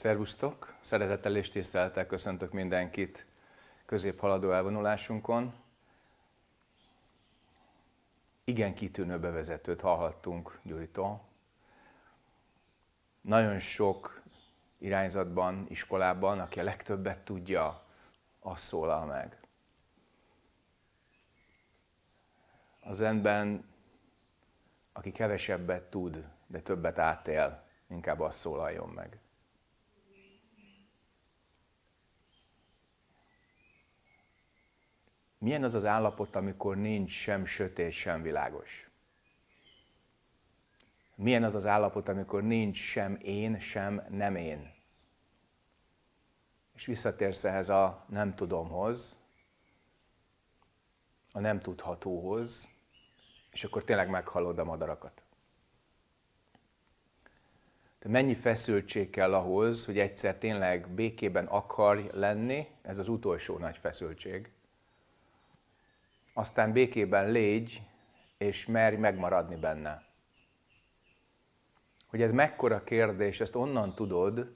Szervusztok! Szeretettel és tisztelettel köszöntök mindenkit középhaladó elvonulásunkon. Igen kitűnő bevezetőt hallhattunk Gyurito. Nagyon sok irányzatban, iskolában, aki a legtöbbet tudja, az szólal meg. Az zenben, aki kevesebbet tud, de többet átél, inkább az szólaljon meg. Milyen az az állapot, amikor nincs sem sötét, sem világos? Milyen az az állapot, amikor nincs sem én, sem nem én? És visszatérsz ehhez a nem tudomhoz, a nem tudhatóhoz, és akkor tényleg meghalod a madarakat. De mennyi feszültség kell ahhoz, hogy egyszer tényleg békében akarj lenni, ez az utolsó nagy feszültség, aztán békében légy, és merj megmaradni benne. Hogy ez mekkora kérdés, ezt onnan tudod,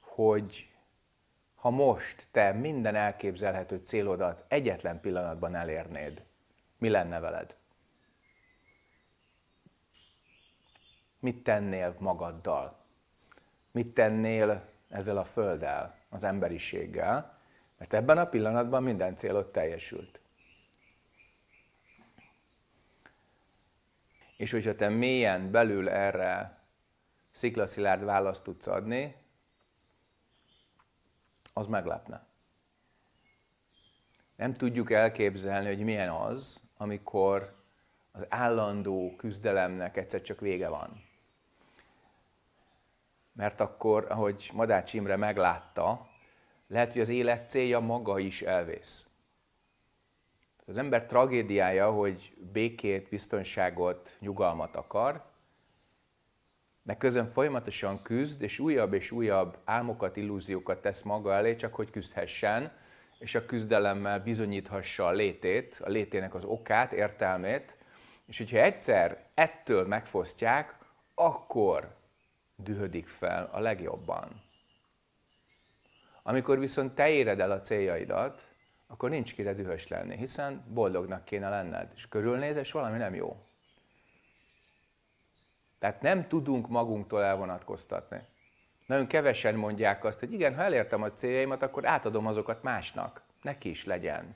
hogy ha most te minden elképzelhető célodat egyetlen pillanatban elérnéd, mi lenne veled? Mit tennél magaddal? Mit tennél ezzel a földdel, az emberiséggel? Mert ebben a pillanatban minden célod teljesült. És hogyha te mélyen belül erre sziklaszilárd választ tudsz adni, az meglepne. Nem tudjuk elképzelni, hogy milyen az, amikor az állandó küzdelemnek egyszer csak vége van. Mert akkor, ahogy Madács Imre meglátta, lehet, hogy az élet célja maga is elvész. Az ember tragédiája, hogy békét, biztonságot, nyugalmat akar, de közben folyamatosan küzd, és újabb és újabb álmokat, illúziókat tesz maga elé, csak hogy küzdhessen, és a küzdelemmel bizonyíthassa a létét, a létének az okát, értelmét, és hogyha egyszer ettől megfosztják, akkor dühödik fel a legjobban. Amikor viszont te éred el a céljaidat, akkor nincs kire dühös lenni, hiszen boldognak kéne lenned, és körülnéz, és valami nem jó. Tehát nem tudunk magunktól elvonatkoztatni. Nagyon kevesen mondják azt, hogy igen, ha elértem a céljaimat, akkor átadom azokat másnak. Neki is legyen.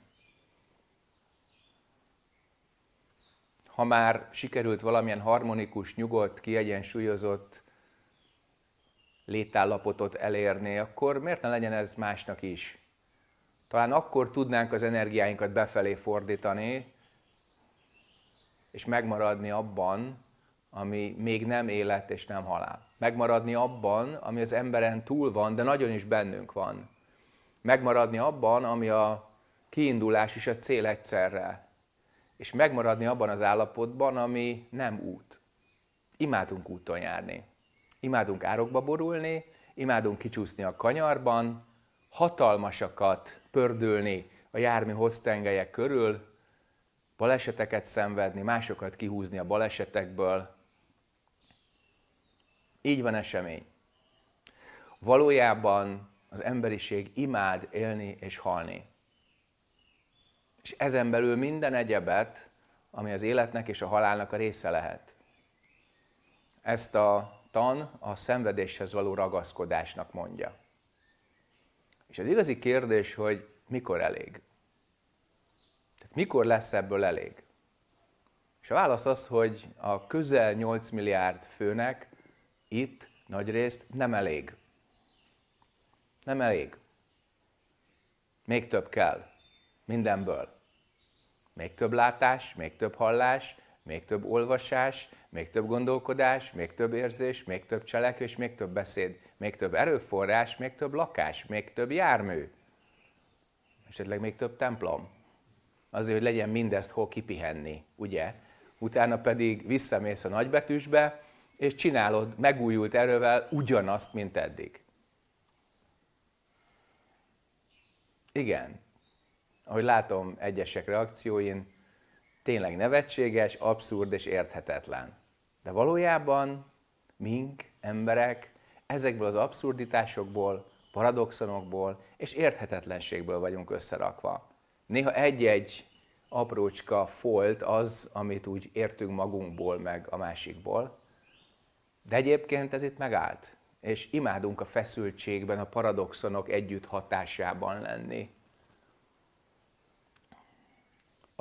Ha már sikerült valamilyen harmonikus, nyugodt, kiegyensúlyozott létállapotot elérni, akkor miért ne legyen ez másnak is? Talán akkor tudnánk az energiáinkat befelé fordítani, és megmaradni abban, ami még nem élet és nem halál. Megmaradni abban, ami az emberen túl van, de nagyon is bennünk van. Megmaradni abban, ami a kiindulás és a cél egyszerre. És megmaradni abban az állapotban, ami nem út. Imádunk úton járni. Imádunk árokba borulni, imádunk kicsúszni a kanyarban, hatalmasakat pördülni a jármű hoztengelyek körül, baleseteket szenvedni, másokat kihúzni a balesetekből. Így van esemény. Valójában az emberiség imád élni és halni. És ezen belül minden egyebet, ami az életnek és a halálnak a része lehet. Ezt a tan a szenvedéshez való ragaszkodásnak mondja. És az igazi kérdés, hogy mikor elég? Tehát mikor lesz ebből elég? És a válasz az, hogy a közel 8 milliárd főnek itt nagyrészt nem elég. Nem elég. Még több kell. Mindenből. Még több látás, még több hallás, még több olvasás, még több gondolkodás, még több érzés, még több cselekvés, még több beszéd, még több erőforrás, még több lakás, még több jármű, esetleg még több templom. Azért, hogy legyen mindezt hol kipihenni, ugye? Utána pedig visszamész a nagybetűsbe, és csinálod megújult erővel ugyanazt, mint eddig. Igen, ahogy látom egyesek reakcióin, tényleg nevetséges, abszurd és érthetetlen. De valójában mink, emberek, ezekből az abszurditásokból, paradoxonokból és érthetetlenségből vagyunk összerakva. Néha egy-egy aprócska folt az, amit úgy értünk magunkból, meg a másikból. De egyébként ez itt megállt, és imádunk a feszültségben, a paradoxonok együtt hatásában lenni.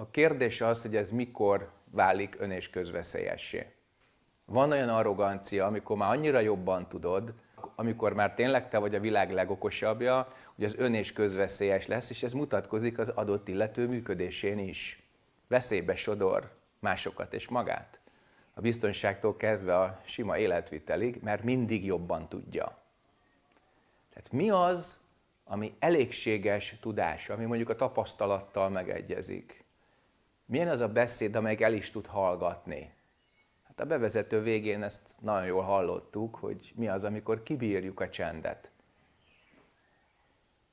A kérdés az, hogy ez mikor válik ön és közveszélyessé. Van olyan arrogancia, amikor már annyira jobban tudod, amikor már tényleg te vagy a világ legokosabbja, hogy az ön és közveszélyes lesz, és ez mutatkozik az adott illető működésén is. Veszélybe sodor másokat és magát. A biztonságtól kezdve a sima életvitelig, mert mindig jobban tudja. Tehát mi az, ami elégséges tudás, ami mondjuk a tapasztalattal megegyezik? Milyen az a beszéd, amelyik el is tud hallgatni? Hát a bevezető végén ezt nagyon jól hallottuk, hogy mi az, amikor kibírjuk a csendet.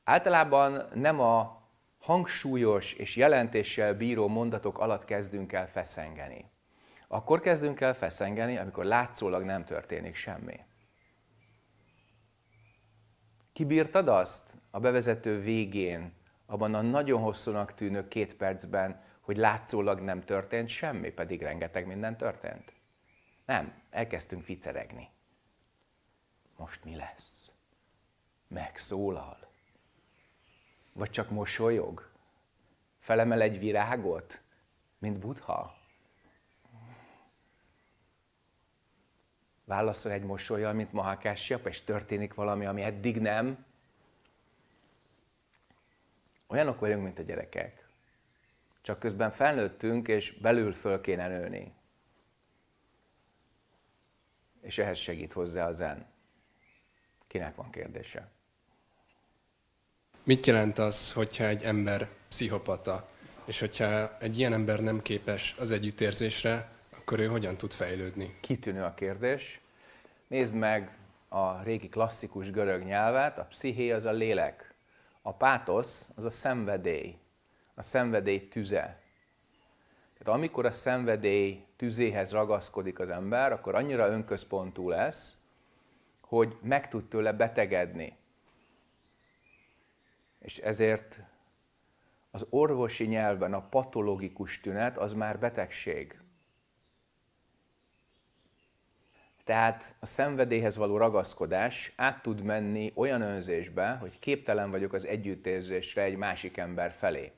Általában nem a hangsúlyos és jelentéssel bíró mondatok alatt kezdünk el feszengeni. Akkor kezdünk el feszengeni, amikor látszólag nem történik semmi. Kibírtad azt a bevezető végén, abban a nagyon hosszúnak tűnő két percben, hogy látszólag nem történt semmi, pedig rengeteg minden történt? Nem, elkezdtünk ficeregni. Most mi lesz? Megszólal? Vagy csak mosolyog? Felemel egy virágot, mint Buddha? Válaszol egy mosolyal, mint Mahakásyap, és történik valami, ami eddig nem? Olyanok vagyunk, mint a gyerekek csak közben felnőttünk, és belül föl kéne nőni. És ehhez segít hozzá a zen. Kinek van kérdése? Mit jelent az, hogyha egy ember pszichopata, és hogyha egy ilyen ember nem képes az együttérzésre, akkor ő hogyan tud fejlődni? Kitűnő a kérdés. Nézd meg a régi klasszikus görög nyelvet, a psziché az a lélek, a pátosz az a szenvedély, a szenvedély tüze. Tehát amikor a szenvedély tüzéhez ragaszkodik az ember, akkor annyira önközpontú lesz, hogy meg tud tőle betegedni. És ezért az orvosi nyelven a patológikus tünet az már betegség. Tehát a szenvedélyhez való ragaszkodás át tud menni olyan önzésbe, hogy képtelen vagyok az együttérzésre egy másik ember felé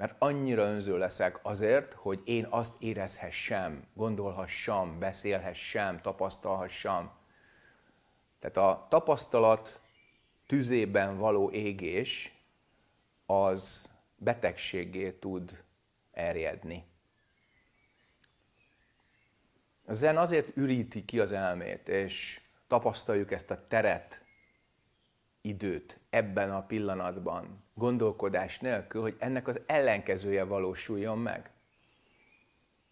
mert annyira önző leszek azért, hogy én azt érezhessem, gondolhassam, beszélhessem, tapasztalhassam. Tehát a tapasztalat tüzében való égés az betegségé tud erjedni. A zen azért üríti ki az elmét, és tapasztaljuk ezt a teret, időt ebben a pillanatban, gondolkodás nélkül, hogy ennek az ellenkezője valósuljon meg.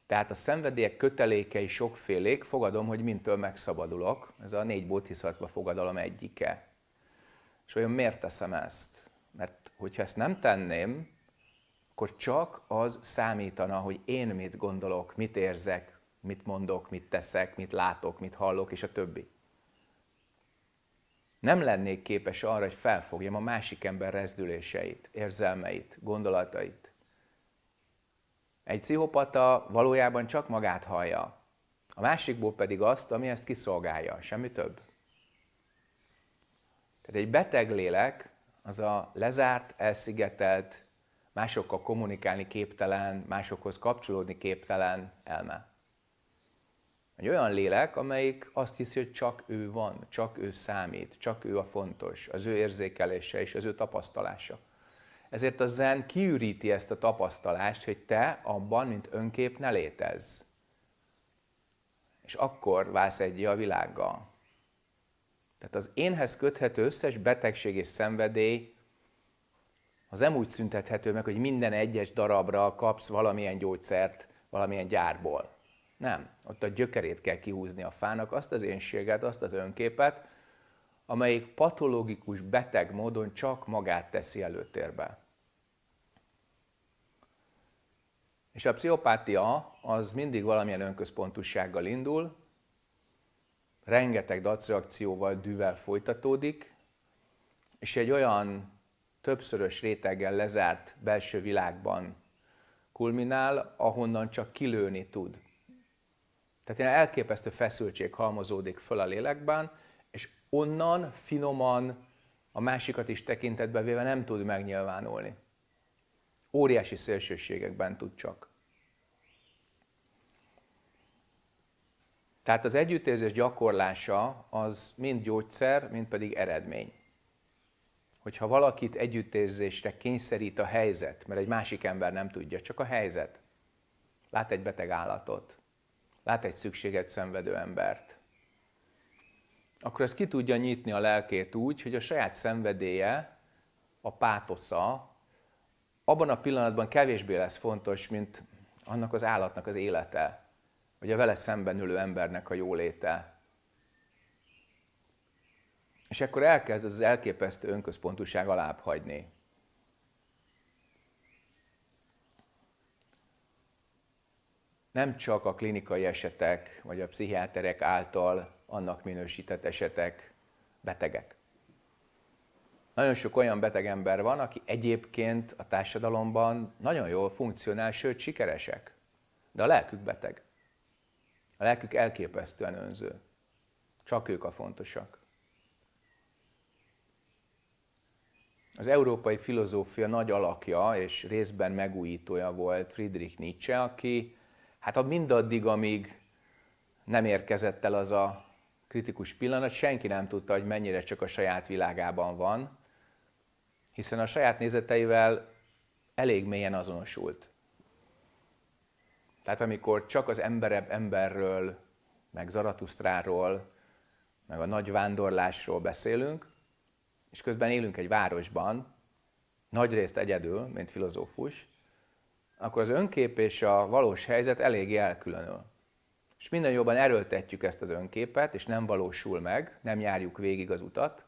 Tehát a szenvedélyek kötelékei sokfélék, fogadom, hogy mintől megszabadulok, ez a négy bodhisattva fogadalom egyike. És olyan miért teszem ezt? Mert hogyha ezt nem tenném, akkor csak az számítana, hogy én mit gondolok, mit érzek, mit mondok, mit teszek, mit látok, mit hallok, és a többi nem lennék képes arra, hogy felfogjam a másik ember rezdüléseit, érzelmeit, gondolatait. Egy pszichopata valójában csak magát hallja, a másikból pedig azt, ami ezt kiszolgálja, semmi több. Tehát egy beteg lélek az a lezárt, elszigetelt, másokkal kommunikálni képtelen, másokhoz kapcsolódni képtelen elme. Egy olyan lélek, amelyik azt hiszi, hogy csak ő van, csak ő számít, csak ő a fontos, az ő érzékelése és az ő tapasztalása. Ezért a zen kiüríti ezt a tapasztalást, hogy te abban, mint önkép ne létezz. És akkor válsz egy a világgal. Tehát az énhez köthető összes betegség és szenvedély az nem úgy szüntethető meg, hogy minden egyes darabra kapsz valamilyen gyógyszert valamilyen gyárból nem. Ott a gyökerét kell kihúzni a fának, azt az énséget, azt az önképet, amelyik patológikus, beteg módon csak magát teszi előtérbe. És a pszichopátia az mindig valamilyen önközpontussággal indul, rengeteg dacreakcióval, dűvel folytatódik, és egy olyan többszörös réteggel lezárt belső világban kulminál, ahonnan csak kilőni tud. Tehát ilyen elképesztő feszültség halmozódik föl a lélekben, és onnan finoman a másikat is tekintetbe véve nem tud megnyilvánulni. Óriási szélsőségekben tud csak. Tehát az együttérzés gyakorlása az mind gyógyszer, mind pedig eredmény. Hogyha valakit együttérzésre kényszerít a helyzet, mert egy másik ember nem tudja, csak a helyzet. Lát egy beteg állatot, lát egy szükséget szenvedő embert, akkor ez ki tudja nyitni a lelkét úgy, hogy a saját szenvedélye, a pátosza, abban a pillanatban kevésbé lesz fontos, mint annak az állatnak az élete, vagy a vele szemben ülő embernek a jóléte. És akkor elkezd az elképesztő önközpontúság alább hagyni. nem csak a klinikai esetek, vagy a pszichiáterek által annak minősített esetek betegek. Nagyon sok olyan beteg ember van, aki egyébként a társadalomban nagyon jól funkcionál, sőt sikeresek, de a lelkük beteg. A lelkük elképesztően önző. Csak ők a fontosak. Az európai filozófia nagy alakja és részben megújítója volt Friedrich Nietzsche, aki Hát mindaddig, amíg nem érkezett el az a kritikus pillanat, senki nem tudta, hogy mennyire csak a saját világában van, hiszen a saját nézeteivel elég mélyen azonosult. Tehát amikor csak az emberebb emberről, meg Zaratusztráról, meg a nagy vándorlásról beszélünk, és közben élünk egy városban, nagyrészt egyedül, mint filozófus, akkor az önkép és a valós helyzet eléggé elkülönül. És minden jobban erőltetjük ezt az önképet, és nem valósul meg, nem járjuk végig az utat,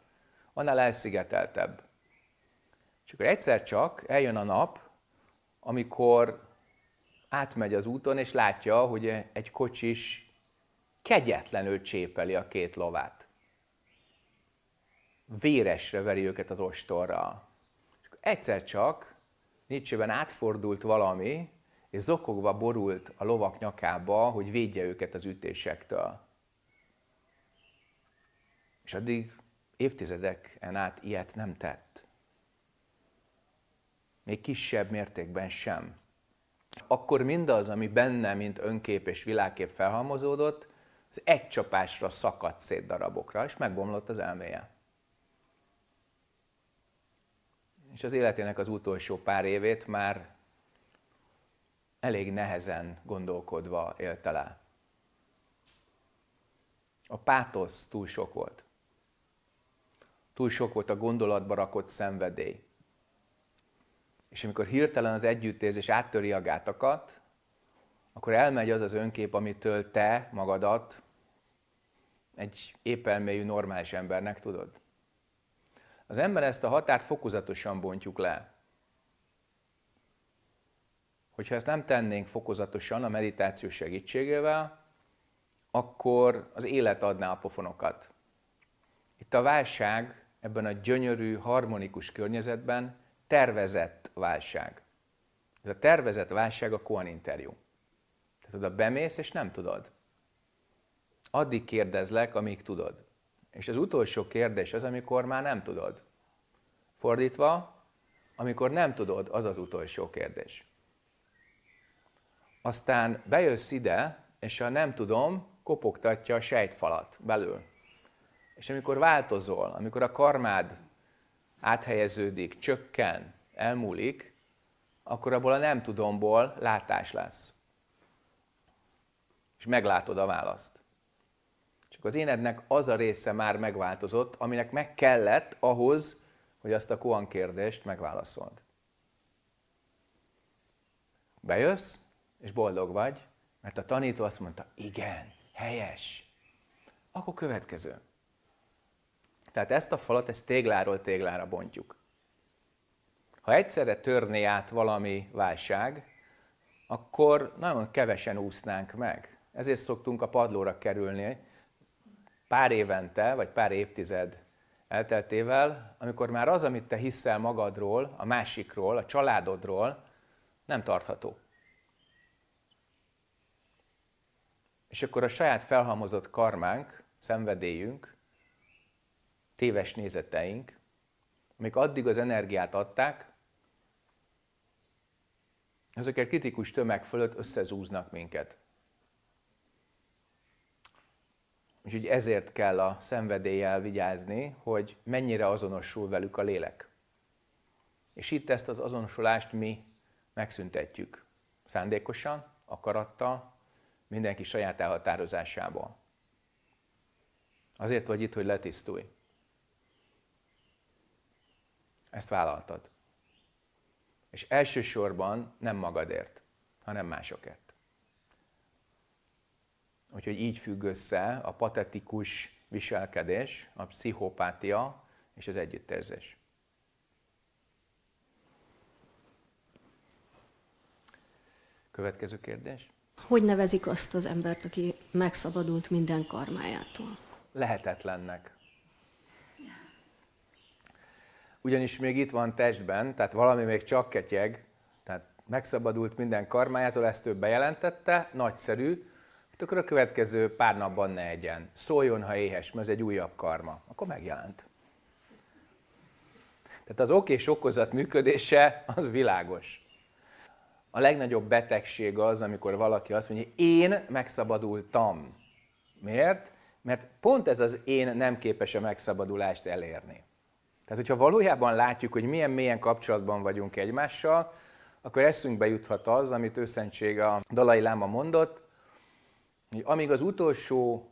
annál elszigeteltebb. És akkor egyszer csak eljön a nap, amikor átmegy az úton, és látja, hogy egy kocsis kegyetlenül csépeli a két lovát. Véresre veri őket az ostorral. És egyszer csak Nietzsében átfordult valami, és zokogva borult a lovak nyakába, hogy védje őket az ütésektől. És addig évtizedeken át ilyet nem tett. Még kisebb mértékben sem. Akkor mindaz, ami benne, mint önkép és világkép felhalmozódott, az egy csapásra szakadt szét darabokra, és megbomlott az elméje. és az életének az utolsó pár évét már elég nehezen gondolkodva élte le. A pátosz túl sok volt. Túl sok volt a gondolatba rakott szenvedély. És amikor hirtelen az együttérzés áttöri a gátakat, akkor elmegy az az önkép, amitől te magadat egy épelmélyű normális embernek tudod. Az ember ezt a határt fokozatosan bontjuk le. Hogyha ezt nem tennénk fokozatosan a meditáció segítségével, akkor az élet adná a pofonokat. Itt a válság ebben a gyönyörű, harmonikus környezetben tervezett válság. Ez a tervezett válság a Koan interjú. Tehát oda bemész, és nem tudod. Addig kérdezlek, amíg tudod. És az utolsó kérdés az, amikor már nem tudod. Fordítva, amikor nem tudod, az az utolsó kérdés. Aztán bejössz ide, és a nem tudom kopogtatja a sejtfalat belül. És amikor változol, amikor a karmád áthelyeződik, csökken, elmúlik, akkor abból a nem tudomból látás lesz. És meglátod a választ csak az énednek az a része már megváltozott, aminek meg kellett ahhoz, hogy azt a koan kérdést megválaszold. Bejössz, és boldog vagy, mert a tanító azt mondta, igen, helyes. Akkor következő. Tehát ezt a falat, ezt tégláról téglára bontjuk. Ha egyszerre törné át valami válság, akkor nagyon kevesen úsznánk meg. Ezért szoktunk a padlóra kerülni, pár évente, vagy pár évtized elteltével, amikor már az, amit te hiszel magadról, a másikról, a családodról, nem tartható. És akkor a saját felhalmozott karmánk, szenvedélyünk, téves nézeteink, amik addig az energiát adták, azok egy kritikus tömeg fölött összezúznak minket. Úgyhogy ezért kell a szenvedéllyel vigyázni, hogy mennyire azonosul velük a lélek. És itt ezt az azonosulást mi megszüntetjük. Szándékosan, akarattal, mindenki saját elhatározásából. Azért vagy itt, hogy letisztulj. Ezt vállaltad. És elsősorban nem magadért, hanem másokért. Úgyhogy így függ össze a patetikus viselkedés, a pszichopátia és az együttérzés. Következő kérdés. Hogy nevezik azt az embert, aki megszabadult minden karmájától? Lehetetlennek. Ugyanis még itt van testben, tehát valami még csak ketyeg, tehát megszabadult minden karmájától, ezt ő bejelentette, nagyszerű, akkor a következő pár napban ne egyen. Szóljon, ha éhes, mert ez egy újabb karma. Akkor megjelent. Tehát az ok és okozat működése az világos. A legnagyobb betegség az, amikor valaki azt mondja, én megszabadultam. Miért? Mert pont ez az én nem képes a megszabadulást elérni. Tehát, hogyha valójában látjuk, hogy milyen mélyen kapcsolatban vagyunk egymással, akkor eszünkbe juthat az, amit őszentség a Dalai Láma mondott, hogy amíg az utolsó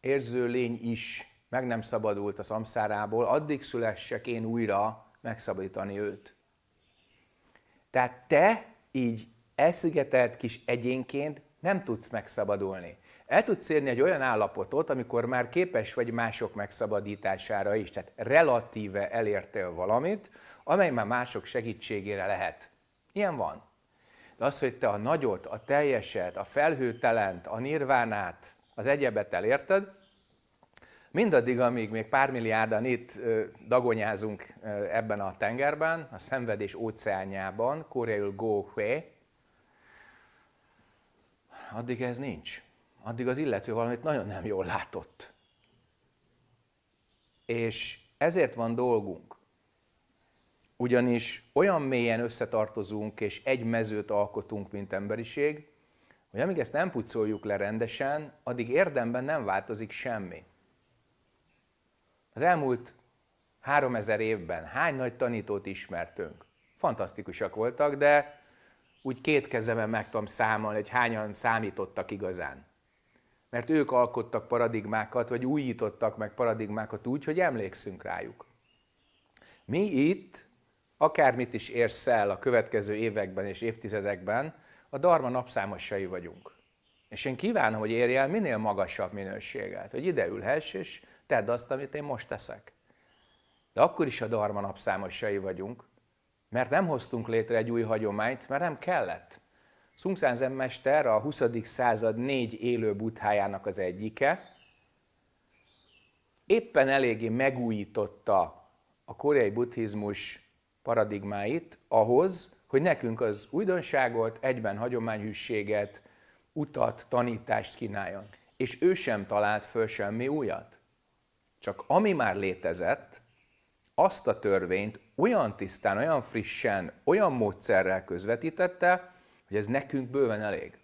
érző lény is meg nem szabadult a szamszárából, addig szülessek én újra megszabadítani őt. Tehát te így elszigetelt kis egyénként nem tudsz megszabadulni. El tudsz érni egy olyan állapotot, amikor már képes vagy mások megszabadítására is. Tehát relatíve elértél valamit, amely már mások segítségére lehet. Ilyen van. De az, hogy te a nagyot, a teljeset, a felhőtelent, a nirvánát, az egyebet elérted, mindaddig, amíg még pár milliárdan itt dagonyázunk ebben a tengerben, a szenvedés óceánjában, koreul go hue, addig ez nincs. Addig az illető valamit nagyon nem jól látott. És ezért van dolgunk ugyanis olyan mélyen összetartozunk és egy mezőt alkotunk, mint emberiség, hogy amíg ezt nem pucoljuk le rendesen, addig érdemben nem változik semmi. Az elmúlt három ezer évben hány nagy tanítót ismertünk? Fantasztikusak voltak, de úgy két kezemen meg tudom számolni, hogy hányan számítottak igazán. Mert ők alkottak paradigmákat, vagy újítottak meg paradigmákat úgy, hogy emlékszünk rájuk. Mi itt akármit is érsz el a következő években és évtizedekben, a Dharma napszámosai vagyunk. És én kívánom, hogy érj el minél magasabb minőséget, hogy ide ülhess, és tedd azt, amit én most teszek. De akkor is a Dharma napszámosai vagyunk, mert nem hoztunk létre egy új hagyományt, mert nem kellett. Szungszán Mester a 20. század négy élő buthájának az egyike, éppen eléggé megújította a koreai buddhizmus paradigmáit ahhoz, hogy nekünk az újdonságot, egyben hagyományhűséget, utat, tanítást kínáljon. És ő sem talált föl semmi újat. Csak ami már létezett, azt a törvényt olyan tisztán, olyan frissen, olyan módszerrel közvetítette, hogy ez nekünk bőven elég.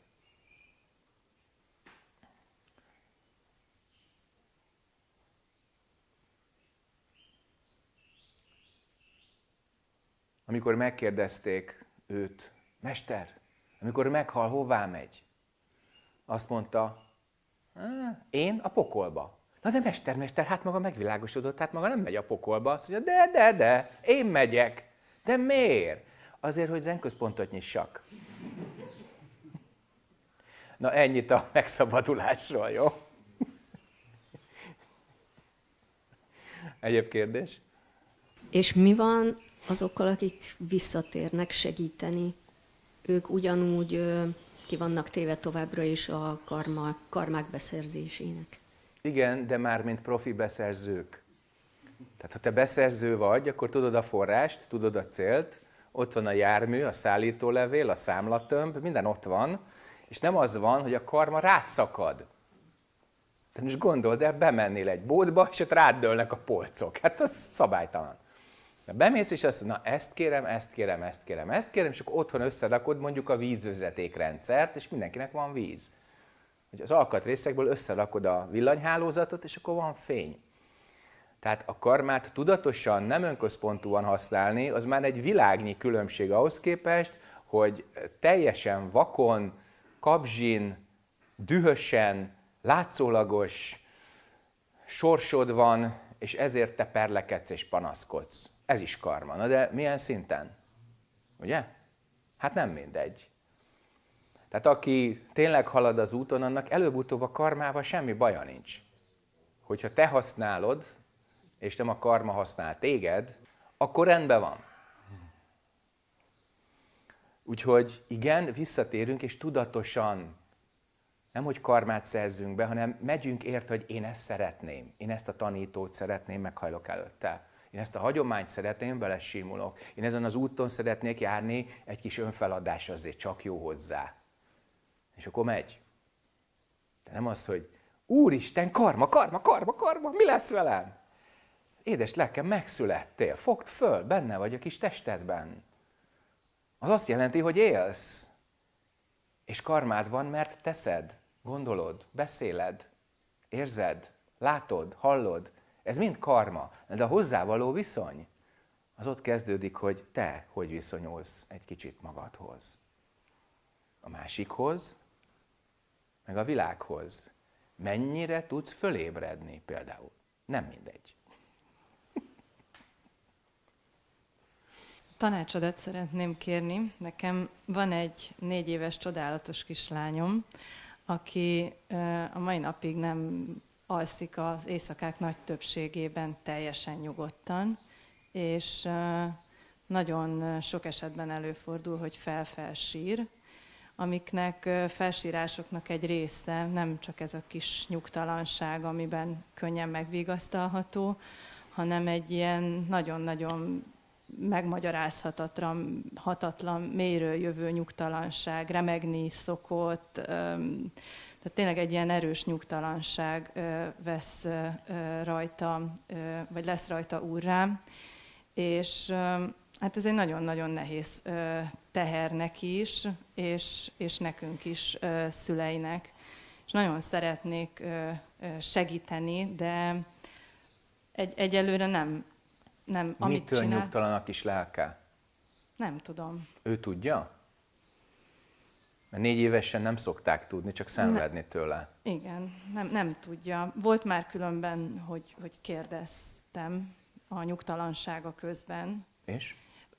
amikor megkérdezték őt, Mester, amikor meghal, hová megy? Azt mondta, én a pokolba. Na de mester, mester, hát maga megvilágosodott, hát maga nem megy a pokolba. Azt mondja, de, de, de, én megyek. De miért? Azért, hogy zenközpontot nyissak. Na ennyit a megszabadulásról, jó? Egyéb kérdés? És mi van azokkal, akik visszatérnek segíteni, ők ugyanúgy ki vannak téve továbbra is a karma, karmák beszerzésének. Igen, de már mint profi beszerzők. Tehát ha te beszerző vagy, akkor tudod a forrást, tudod a célt, ott van a jármű, a szállítólevél, a számlatömb, minden ott van, és nem az van, hogy a karma rád szakad. Tehát most gondold el, bemennél egy bódba, és ott rád dőlnek a polcok. Hát az szabálytalan. Na bemész és azt na ezt kérem, ezt kérem, ezt kérem, ezt kérem, és akkor otthon összerakod mondjuk a vízvezetékrendszert, és mindenkinek van víz. Hogy az alkatrészekből összerakod a villanyhálózatot, és akkor van fény. Tehát a karmát tudatosan, nem önközpontúan használni, az már egy világnyi különbség ahhoz képest, hogy teljesen vakon, kapzsin, dühösen, látszólagos sorsod van, és ezért te perlekedsz és panaszkodsz. Ez is karma. Na de milyen szinten? Ugye? Hát nem mindegy. Tehát aki tényleg halad az úton, annak előbb-utóbb a karmával semmi baja nincs. Hogyha te használod, és nem a karma használ téged, akkor rendben van. Úgyhogy igen, visszatérünk, és tudatosan, nem hogy karmát szerzünk be, hanem megyünk érte, hogy én ezt szeretném, én ezt a tanítót szeretném, meghajlok előtte. Én ezt a hagyományt szeretném, bele simulok. Én ezen az úton szeretnék járni, egy kis önfeladás azért csak jó hozzá. És akkor megy. De nem az, hogy Úristen, karma, karma, karma, karma, mi lesz velem? Édes lelkem, megszülettél, fogd föl, benne vagy a kis testedben. Az azt jelenti, hogy élsz. És karmád van, mert teszed, gondolod, beszéled, érzed, látod, hallod, ez mind karma. De a hozzávaló viszony, az ott kezdődik, hogy te hogy viszonyulsz egy kicsit magadhoz. A másikhoz, meg a világhoz. Mennyire tudsz fölébredni például? Nem mindegy. Tanácsodat szeretném kérni. Nekem van egy négy éves csodálatos kislányom, aki a mai napig nem alszik az éjszakák nagy többségében teljesen nyugodtan, és nagyon sok esetben előfordul, hogy felfelsír, amiknek felsírásoknak egy része nem csak ez a kis nyugtalanság, amiben könnyen megvigasztalható, hanem egy ilyen nagyon-nagyon megmagyarázhatatlan, hatatlan, mélyről jövő nyugtalanság, remegni szokott, tehát tényleg egy ilyen erős nyugtalanság vesz rajta, vagy lesz rajta úrrá. És hát ez egy nagyon-nagyon nehéz teher neki is, és, és nekünk is szüleinek. És nagyon szeretnék segíteni, de egy, egyelőre nem. nem amit Mitől csinál... nyugtalan is kis lelke? Nem tudom. Ő tudja? Mert négy évesen nem szokták tudni, csak szenvedni tőle. igen, nem, nem tudja. Volt már különben, hogy, hogy kérdeztem a nyugtalansága közben. És?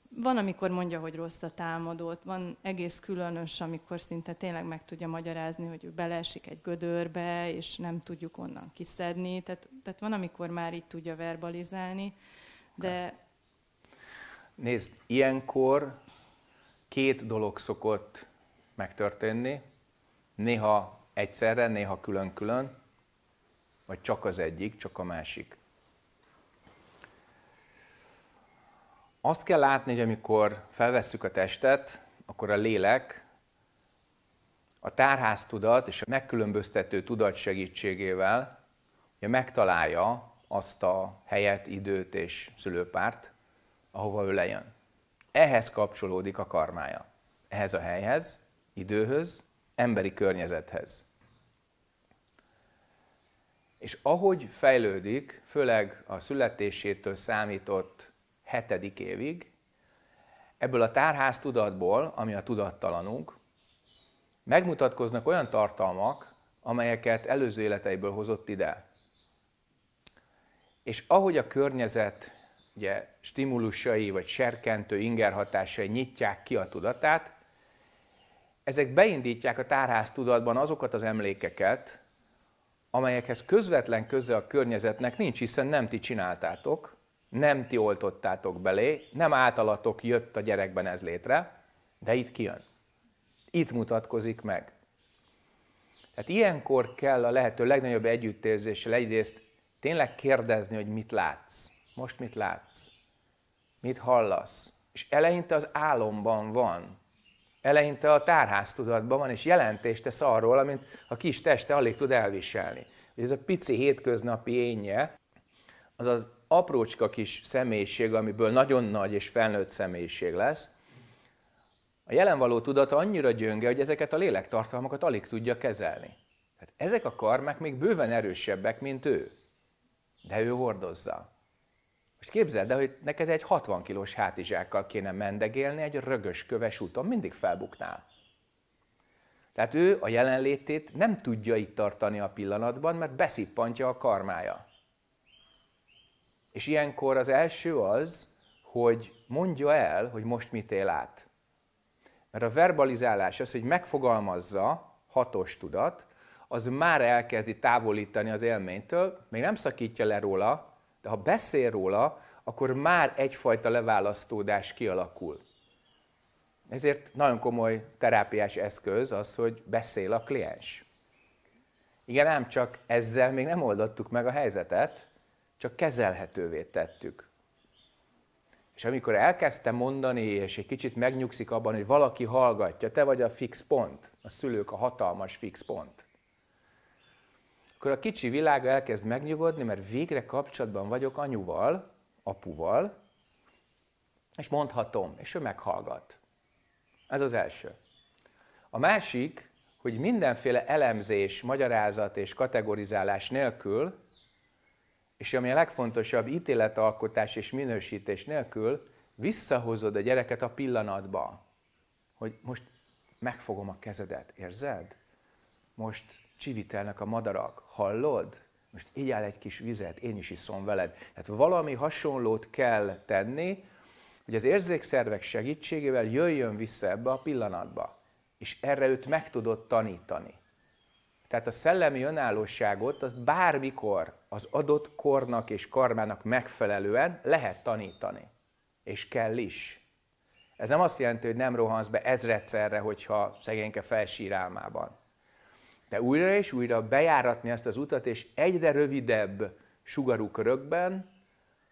Van, amikor mondja, hogy rossz a támadót, van egész különös, amikor szinte tényleg meg tudja magyarázni, hogy ő beleesik egy gödörbe, és nem tudjuk onnan kiszedni. Tehát, tehát van, amikor már így tudja verbalizálni, de... Nézd, ilyenkor két dolog szokott megtörténni, néha egyszerre, néha külön-külön, vagy csak az egyik, csak a másik. Azt kell látni, hogy amikor felvesszük a testet, akkor a lélek a tárháztudat és a megkülönböztető tudat segítségével ugye, megtalálja azt a helyet, időt és szülőpárt, ahova ő lejön. Ehhez kapcsolódik a karmája, ehhez a helyhez, időhöz, emberi környezethez. És ahogy fejlődik, főleg a születésétől számított hetedik évig, ebből a tárház tudatból, ami a tudattalanunk, megmutatkoznak olyan tartalmak, amelyeket előző életeiből hozott ide. És ahogy a környezet ugye, stimulusai vagy serkentő ingerhatásai nyitják ki a tudatát, ezek beindítják a tárház tudatban azokat az emlékeket, amelyekhez közvetlen köze a környezetnek nincs, hiszen nem ti csináltátok, nem ti oltottátok belé, nem általatok jött a gyerekben ez létre, de itt kijön. Itt mutatkozik meg. Tehát ilyenkor kell a lehető legnagyobb együttérzéssel egyrészt tényleg kérdezni, hogy mit látsz, most mit látsz, mit hallasz. És eleinte az álomban van, eleinte a tárháztudatban van, és jelentést tesz arról, amit a kis teste alig tud elviselni. Ez a pici hétköznapi énje, az az aprócska kis személyiség, amiből nagyon nagy és felnőtt személyiség lesz, a jelenvaló tudata annyira gyönge, hogy ezeket a lélektartalmakat alig tudja kezelni. Tehát ezek a karmák még bőven erősebbek, mint ő. De ő hordozza. És képzeld el, hogy neked egy 60 kilós hátizsákkal kéne mendegélni egy rögös köves úton, mindig felbuknál. Tehát ő a jelenlétét nem tudja itt tartani a pillanatban, mert beszippantja a karmája. És ilyenkor az első az, hogy mondja el, hogy most mit él át. Mert a verbalizálás az, hogy megfogalmazza hatos tudat, az már elkezdi távolítani az élménytől, még nem szakítja le róla, de ha beszél róla, akkor már egyfajta leválasztódás kialakul. Ezért nagyon komoly terápiás eszköz az, hogy beszél a kliens. Igen, ám csak ezzel még nem oldottuk meg a helyzetet, csak kezelhetővé tettük. És amikor elkezdtem mondani, és egy kicsit megnyugszik abban, hogy valaki hallgatja, te vagy a fix pont, a szülők a hatalmas fix pont akkor a kicsi világa elkezd megnyugodni, mert végre kapcsolatban vagyok anyuval, apuval, és mondhatom, és ő meghallgat. Ez az első. A másik, hogy mindenféle elemzés, magyarázat és kategorizálás nélkül, és ami a legfontosabb, ítéletalkotás és minősítés nélkül, visszahozod a gyereket a pillanatba, hogy most megfogom a kezedet, érzed? Most csivitelnek a madarak. Hallod? Most igyál egy kis vizet, én is iszom veled. Tehát valami hasonlót kell tenni, hogy az érzékszervek segítségével jöjjön vissza ebbe a pillanatba. És erre őt meg tudod tanítani. Tehát a szellemi önállóságot az bármikor az adott kornak és karmának megfelelően lehet tanítani. És kell is. Ez nem azt jelenti, hogy nem rohansz be ezredszerre, hogyha szegényke felsírálmában de újra és újra bejáratni ezt az utat, és egyre rövidebb sugarú körökben,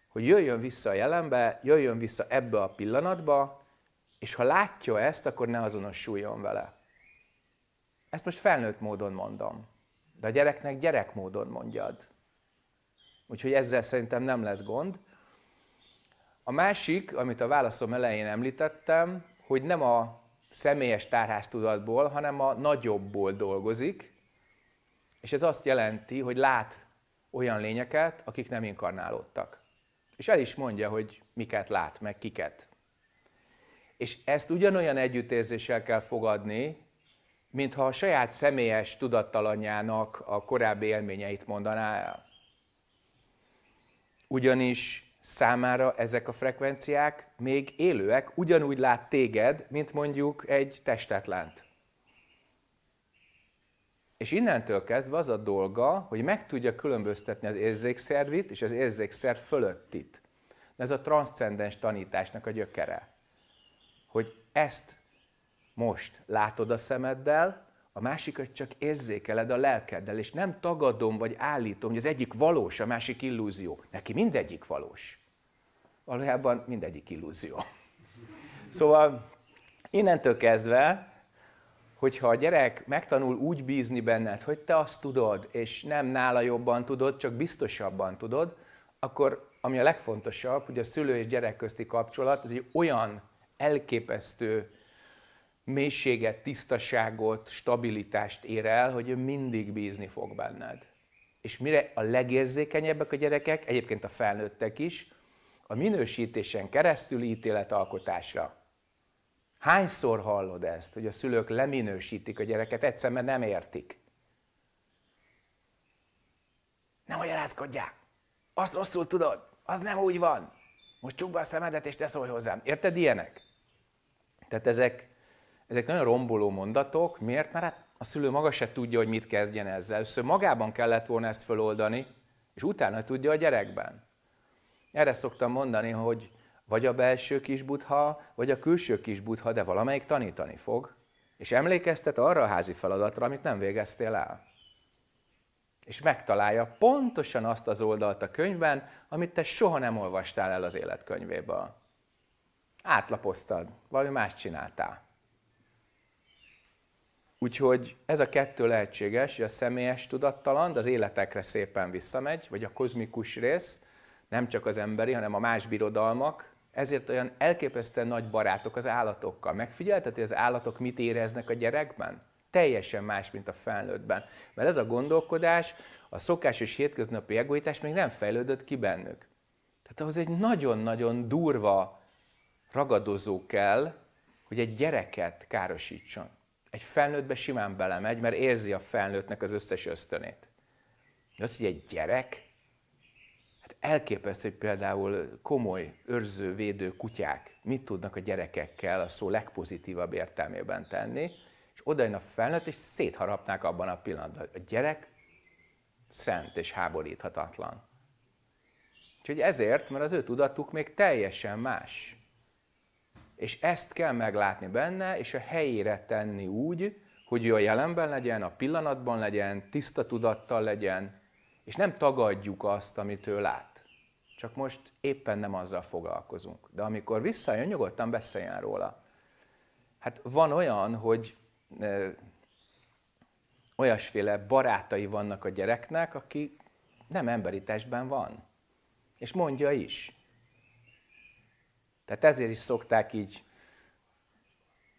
hogy jöjjön vissza a jelenbe, jöjjön vissza ebbe a pillanatba, és ha látja ezt, akkor ne azonosuljon vele. Ezt most felnőtt módon mondom, de a gyereknek gyerek módon mondjad. Úgyhogy ezzel szerintem nem lesz gond. A másik, amit a válaszom elején említettem, hogy nem a személyes tárháztudatból, hanem a nagyobbból dolgozik, és ez azt jelenti, hogy lát olyan lényeket, akik nem inkarnálódtak. És el is mondja, hogy miket lát, meg kiket. És ezt ugyanolyan együttérzéssel kell fogadni, mintha a saját személyes tudattalanyának a korábbi élményeit mondaná el. Ugyanis számára ezek a frekvenciák még élőek, ugyanúgy lát téged, mint mondjuk egy testetlánt. És innentől kezdve az a dolga, hogy meg tudja különböztetni az érzékszervit és az érzékszerv fölöttit. Ez a transzcendens tanításnak a gyökere. Hogy ezt most látod a szemeddel, a másikat csak érzékeled a lelkeddel, és nem tagadom vagy állítom, hogy az egyik valós, a másik illúzió. Neki mindegyik valós. Valójában mindegyik illúzió. Szóval innentől kezdve, hogyha a gyerek megtanul úgy bízni benned, hogy te azt tudod, és nem nála jobban tudod, csak biztosabban tudod, akkor ami a legfontosabb, hogy a szülő és gyerek közti kapcsolat, ez egy olyan elképesztő mélységet, tisztaságot, stabilitást ér el, hogy ő mindig bízni fog benned. És mire a legérzékenyebbek a gyerekek, egyébként a felnőttek is, a minősítésen keresztül ítéletalkotásra. Hányszor hallod ezt, hogy a szülők leminősítik a gyereket, egyszerűen mert nem értik? Nem magyarázkodjál! Azt rosszul tudod! Az nem úgy van! Most csukd be a szemedet és te szólj hozzám. Érted ilyenek? Tehát ezek ezek nagyon romboló mondatok. Miért? Mert hát a szülő maga se tudja, hogy mit kezdjen ezzel. Először magában kellett volna ezt föloldani, és utána tudja a gyerekben. Erre szoktam mondani, hogy vagy a belső kis butha, vagy a külső kis butha, de valamelyik tanítani fog, és emlékeztet arra a házi feladatra, amit nem végeztél el. És megtalálja pontosan azt az oldalt a könyvben, amit te soha nem olvastál el az életkönyvéből. Átlapoztad, valami más csináltál. Úgyhogy ez a kettő lehetséges, hogy a személyes tudattalan, az életekre szépen visszamegy, vagy a kozmikus rész, nem csak az emberi, hanem a más birodalmak, ezért olyan elképesztően nagy barátok az állatokkal. Megfigyelted, hogy az állatok mit éreznek a gyerekben? Teljesen más, mint a felnőttben. Mert ez a gondolkodás, a szokásos hétköznapi egoitás még nem fejlődött ki bennük. Tehát ahhoz egy nagyon-nagyon durva ragadozó kell, hogy egy gyereket károsítson. Egy felnőttbe simán belemegy, mert érzi a felnőttnek az összes ösztönét. De az, hogy egy gyerek, hát elképesztő, hogy például komoly, őrző, védő kutyák mit tudnak a gyerekekkel a szó legpozitívabb értelmében tenni, és odajön a felnőtt, és szétharapnák abban a pillanatban. A gyerek szent és háboríthatatlan. Úgyhogy ezért, mert az ő tudatuk még teljesen más. És ezt kell meglátni benne, és a helyére tenni úgy, hogy ő a jelenben legyen, a pillanatban legyen, tiszta tudattal legyen, és nem tagadjuk azt, amit ő lát. Csak most éppen nem azzal foglalkozunk. De amikor visszajön, nyugodtan beszéljen róla. Hát van olyan, hogy ö, olyasféle barátai vannak a gyereknek, aki nem emberi testben van. És mondja is. Tehát ezért is szokták így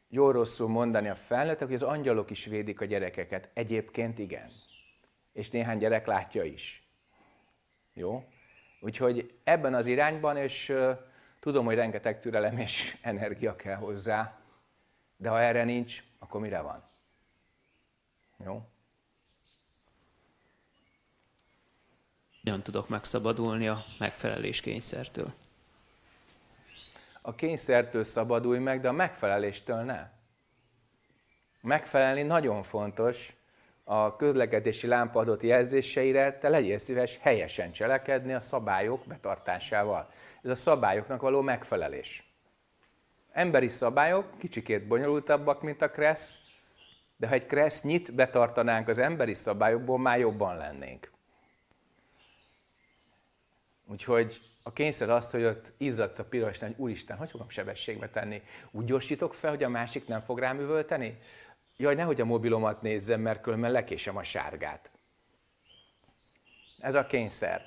jó rosszul mondani a felnőttek, hogy az angyalok is védik a gyerekeket. Egyébként igen. És néhány gyerek látja is. Jó? Úgyhogy ebben az irányban, és tudom, hogy rengeteg türelem és energia kell hozzá, de ha erre nincs, akkor mire van? Jó? Hogyan tudok megszabadulni a megfelelés kényszertől? a kényszertől szabadulj meg, de a megfeleléstől ne. Megfelelni nagyon fontos, a közlekedési lámpa adott jelzéseire, te legyél szíves helyesen cselekedni a szabályok betartásával. Ez a szabályoknak való megfelelés. Emberi szabályok kicsikét bonyolultabbak, mint a kressz, de ha egy kressz nyit betartanánk az emberi szabályokból, már jobban lennénk. Úgyhogy a kényszer az, hogy ott izzadsz a piros, hogy úristen, hogy fogom sebességbe tenni? Úgy gyorsítok fel, hogy a másik nem fog rám üvölteni? Jaj, nehogy a mobilomat nézzem, mert különben lekésem a sárgát. Ez a kényszer.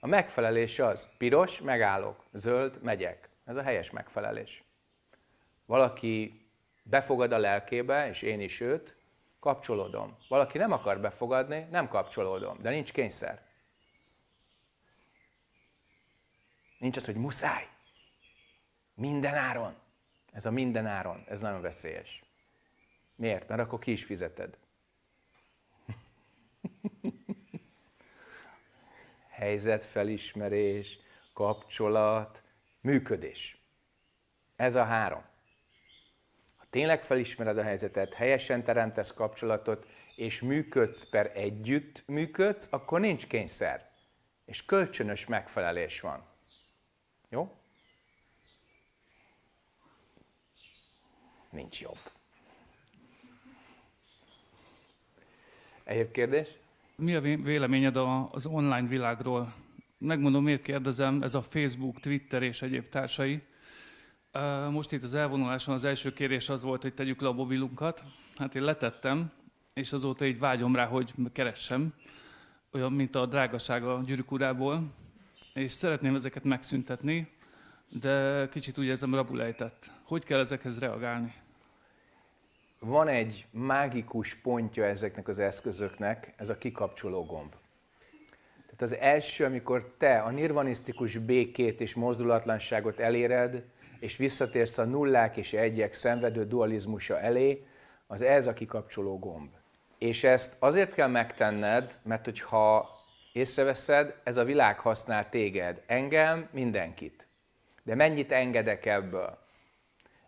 A megfelelés az, piros, megállok, zöld, megyek. Ez a helyes megfelelés. Valaki befogad a lelkébe, és én is őt, kapcsolódom. Valaki nem akar befogadni, nem kapcsolódom, de nincs kényszer. Nincs az, hogy muszáj. Minden áron. Ez a minden áron, ez nagyon veszélyes. Miért? Mert akkor ki is fizeted. Helyzetfelismerés, kapcsolat, működés. Ez a három. Ha tényleg felismered a helyzetet, helyesen teremtesz kapcsolatot, és működsz per együtt működsz, akkor nincs kényszer. És kölcsönös megfelelés van. Jó? Nincs jobb. Egyéb kérdés? Mi a véleményed az online világról? Megmondom, miért kérdezem, ez a Facebook, Twitter és egyéb társai. Most itt az elvonuláson az első kérés az volt, hogy tegyük le a mobilunkat. Hát én letettem, és azóta így vágyom rá, hogy keressem. Olyan, mint a drágaság a gyűrűk urából és szeretném ezeket megszüntetni, de kicsit úgy érzem rabulejtett. Hogy kell ezekhez reagálni? Van egy mágikus pontja ezeknek az eszközöknek, ez a kikapcsoló gomb. Tehát az első, amikor te a nirvanisztikus békét és mozdulatlanságot eléred, és visszatérsz a nullák és egyek szenvedő dualizmusa elé, az ez a kikapcsoló gomb. És ezt azért kell megtenned, mert hogyha Észreveszed, ez a világ használ téged, engem, mindenkit. De mennyit engedek ebből?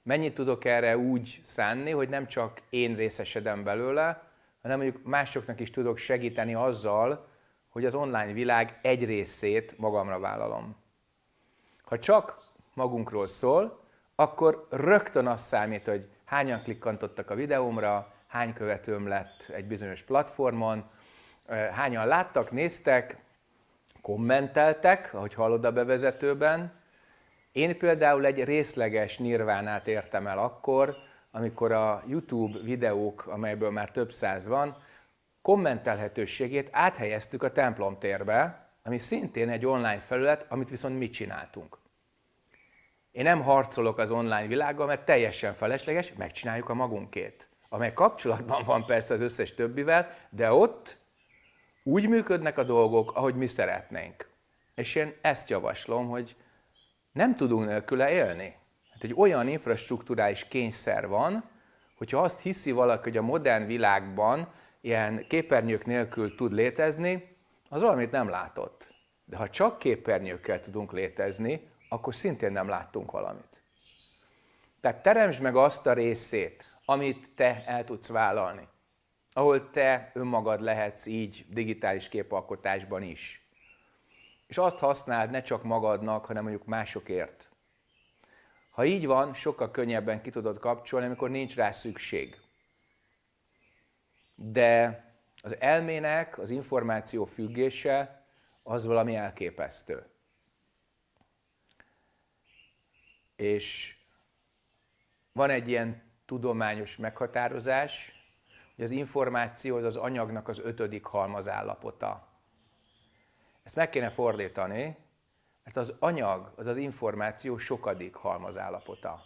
Mennyit tudok erre úgy szánni, hogy nem csak én részesedem belőle, hanem mondjuk másoknak is tudok segíteni azzal, hogy az online világ egy részét magamra vállalom. Ha csak magunkról szól, akkor rögtön az számít, hogy hányan klikkantottak a videómra, hány követőm lett egy bizonyos platformon, hányan láttak, néztek, kommenteltek, ahogy hallod a bevezetőben. Én például egy részleges nirvánát értem el akkor, amikor a YouTube videók, amelyből már több száz van, kommentelhetőségét áthelyeztük a templom térbe, ami szintén egy online felület, amit viszont mi csináltunk. Én nem harcolok az online világgal, mert teljesen felesleges, megcsináljuk a magunkét. Amely kapcsolatban van persze az összes többivel, de ott úgy működnek a dolgok, ahogy mi szeretnénk. És én ezt javaslom, hogy nem tudunk nélküle élni. Hát egy olyan infrastruktúrális kényszer van, hogyha azt hiszi valaki, hogy a modern világban ilyen képernyők nélkül tud létezni, az valamit nem látott. De ha csak képernyőkkel tudunk létezni, akkor szintén nem láttunk valamit. Tehát teremtsd meg azt a részét, amit te el tudsz vállalni ahol te önmagad lehetsz így digitális képalkotásban is. És azt használd ne csak magadnak, hanem mondjuk másokért. Ha így van, sokkal könnyebben ki tudod kapcsolni, amikor nincs rá szükség. De az elmének az információ függése az valami elképesztő. És van egy ilyen tudományos meghatározás, hogy az információ az az anyagnak az ötödik halmazállapota. Ezt meg kéne fordítani, mert az anyag az az információ sokadik halmazállapota.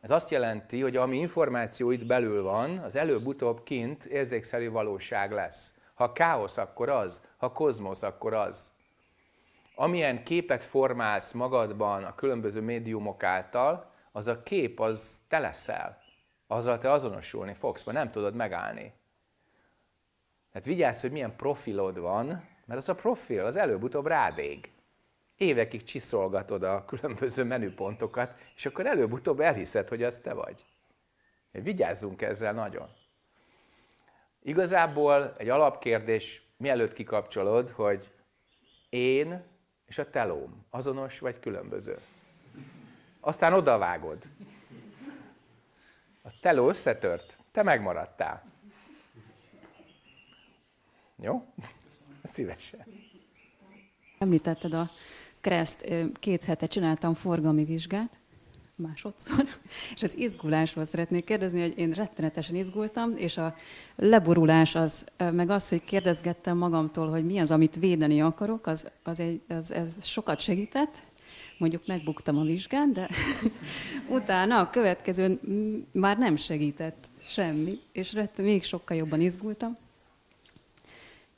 Ez azt jelenti, hogy ami információ itt belül van, az előbb-utóbb kint érzékszerű valóság lesz. Ha káosz, akkor az. Ha kozmosz, akkor az. Amilyen képet formálsz magadban a különböző médiumok által, az a kép, az te leszel azzal te azonosulni fogsz, mert nem tudod megállni. Tehát vigyázz, hogy milyen profilod van, mert az a profil az előbb-utóbb rád ég. Évekig csiszolgatod a különböző menüpontokat, és akkor előbb-utóbb elhiszed, hogy az te vagy. Vigyázzunk ezzel nagyon. Igazából egy alapkérdés, mielőtt kikapcsolod, hogy én és a telóm azonos vagy különböző. Aztán odavágod. Teló összetört, te megmaradtál. Jó? Szívesen. Említetted a kereszt, két hete csináltam forgalmi vizsgát, másodszor, és az izgulásról szeretnék kérdezni, hogy én rettenetesen izgultam, és a leborulás az, meg az, hogy kérdezgettem magamtól, hogy mi az, amit védeni akarok, az, az, egy, az ez sokat segített, mondjuk megbuktam a vizsgán, de utána a következőn már nem segített semmi, és még sokkal jobban izgultam.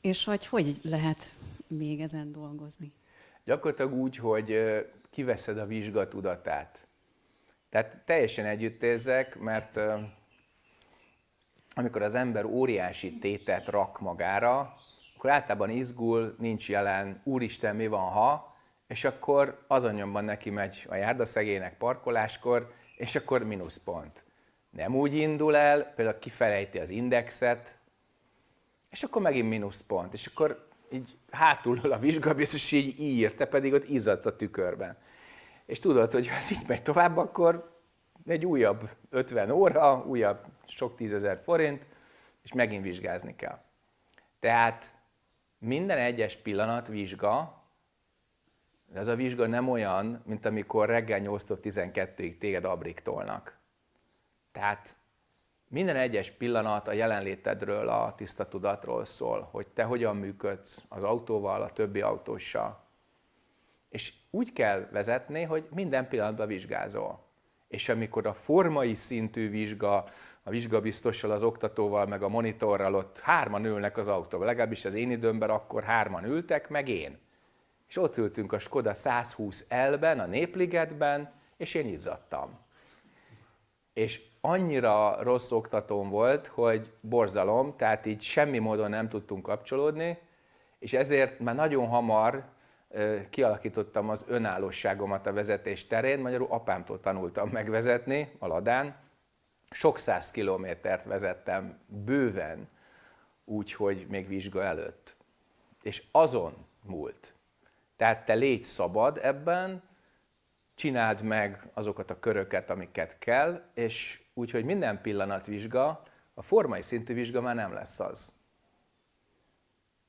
És hogy hogy lehet még ezen dolgozni? Gyakorlatilag úgy, hogy kiveszed a vizsgatudatát. Tehát teljesen érzek, mert amikor az ember óriási tétet rak magára, akkor általában izgul, nincs jelen, úristen, mi van ha, és akkor azonnyomban neki megy a járdaszegének parkoláskor, és akkor mínuszpont. Nem úgy indul el, például kifelejti az indexet, és akkor megint mínuszpont, és akkor így hátulról a vizsgabész, és így ír, te pedig ott izzadsz a tükörben. És tudod, hogy ha ez így megy tovább, akkor egy újabb 50 óra, újabb sok tízezer forint, és megint vizsgázni kell. Tehát minden egyes pillanat vizsga, de ez a vizsga nem olyan, mint amikor reggel 8 12-ig téged abriktolnak. Tehát minden egyes pillanat a jelenlétedről, a tiszta tudatról szól, hogy te hogyan működsz az autóval, a többi autóssal. És úgy kell vezetni, hogy minden pillanatban vizsgázol. És amikor a formai szintű vizsga, a vizsgabiztossal, az oktatóval, meg a monitorral ott hárman ülnek az autóban, legalábbis az én időmben akkor hárman ültek, meg én és ott ültünk a Skoda 120 elben, a Népligetben, és én izzadtam. És annyira rossz oktatón volt, hogy borzalom, tehát így semmi módon nem tudtunk kapcsolódni, és ezért már nagyon hamar kialakítottam az önállóságomat a vezetés terén, magyarul apámtól tanultam megvezetni a ladán. Sok száz kilométert vezettem bőven, úgyhogy még vizsga előtt. És azon múlt, tehát te légy szabad ebben, csináld meg azokat a köröket, amiket kell, és úgyhogy minden pillanat vizsga, a formai szintű vizsga már nem lesz az.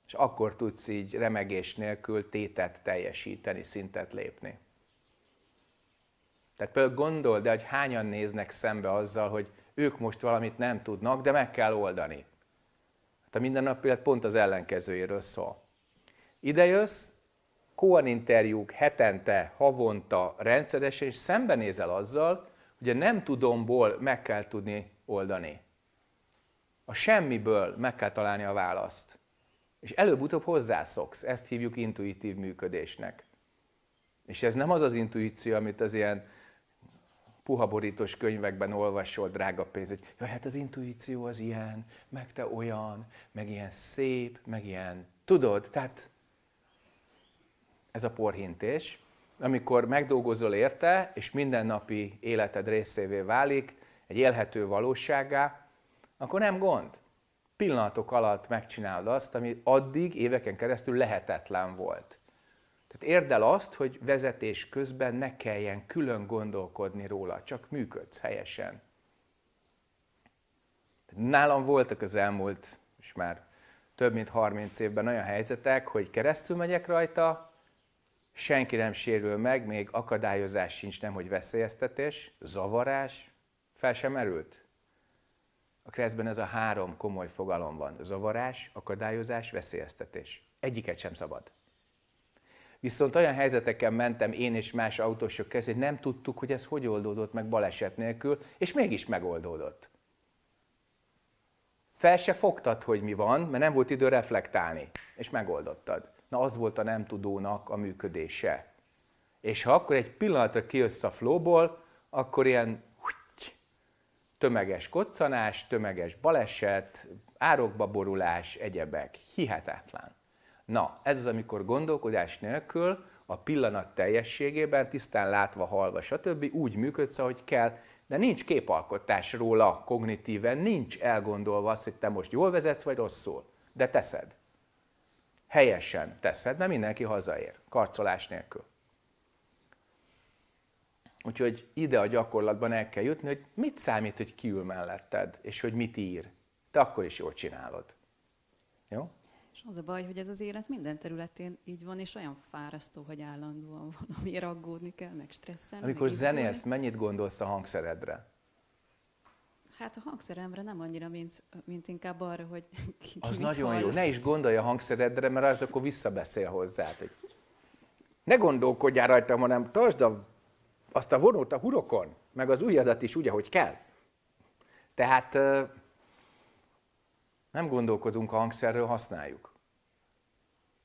És akkor tudsz így remegés nélkül tétet teljesíteni, szintet lépni. Tehát például gondold, de hogy hányan néznek szembe azzal, hogy ők most valamit nem tudnak, de meg kell oldani. Hát a mindennap például pont az ellenkezőjéről szól. Ide jössz, Cohen interjúk hetente, havonta rendszeresen, és szembenézel azzal, hogy a nem tudomból meg kell tudni oldani. A semmiből meg kell találni a választ. És előbb-utóbb hozzászoksz, ezt hívjuk intuitív működésnek. És ez nem az az intuíció, amit az ilyen puha borítós könyvekben olvasol, drága pénz, hogy jaj, hát az intuíció az ilyen, meg te olyan, meg ilyen szép, meg ilyen, tudod, tehát ez a porhintés, amikor megdolgozol érte, és mindennapi életed részévé válik, egy élhető valóságá, akkor nem gond. Pillanatok alatt megcsinálod azt, ami addig éveken keresztül lehetetlen volt. Tehát érd el azt, hogy vezetés közben ne kelljen külön gondolkodni róla, csak működsz helyesen. Nálam voltak az elmúlt, és már több mint 30 évben olyan helyzetek, hogy keresztül megyek rajta, senki nem sérül meg, még akadályozás sincs, nem hogy veszélyeztetés, zavarás, fel sem merült. A keresztben ez a három komoly fogalom van. Zavarás, akadályozás, veszélyeztetés. Egyiket sem szabad. Viszont olyan helyzeteken mentem én és más autósok közé, hogy nem tudtuk, hogy ez hogy oldódott meg baleset nélkül, és mégis megoldódott. Fel se fogtad, hogy mi van, mert nem volt idő reflektálni, és megoldottad. Na az volt a nem tudónak a működése. És ha akkor egy pillanatra kijössz a flóból, akkor ilyen tömeges koccanás, tömeges baleset, árokba borulás, egyebek. Hihetetlen. Na, ez az, amikor gondolkodás nélkül, a pillanat teljességében, tisztán látva, halva, stb. úgy működsz, ahogy kell, de nincs képalkotás róla kognitíven, nincs elgondolva azt, hogy te most jól vezetsz, vagy rosszul, de teszed helyesen teszed, mert mindenki hazaér, karcolás nélkül. Úgyhogy ide a gyakorlatban el kell jutni, hogy mit számít, hogy ül melletted, és hogy mit ír. Te akkor is jól csinálod. Jó? És az a baj, hogy ez az élet minden területén így van, és olyan fárasztó, hogy állandóan valamiért aggódni kell, meg stresszel. Amikor meg zenélsz, mennyit gondolsz a hangszeredre? Hát a hangszeremre nem annyira, mint, mint inkább arra, hogy ki, Az nagyon hall. jó. Ne is gondolj a hangszeredre, mert az hát akkor visszabeszél hozzá. Hogy ne gondolkodjál rajta, hanem tartsd a, azt a vonót a hurokon, meg az ujjadat is úgy, ahogy kell. Tehát nem gondolkodunk a hangszerről, használjuk.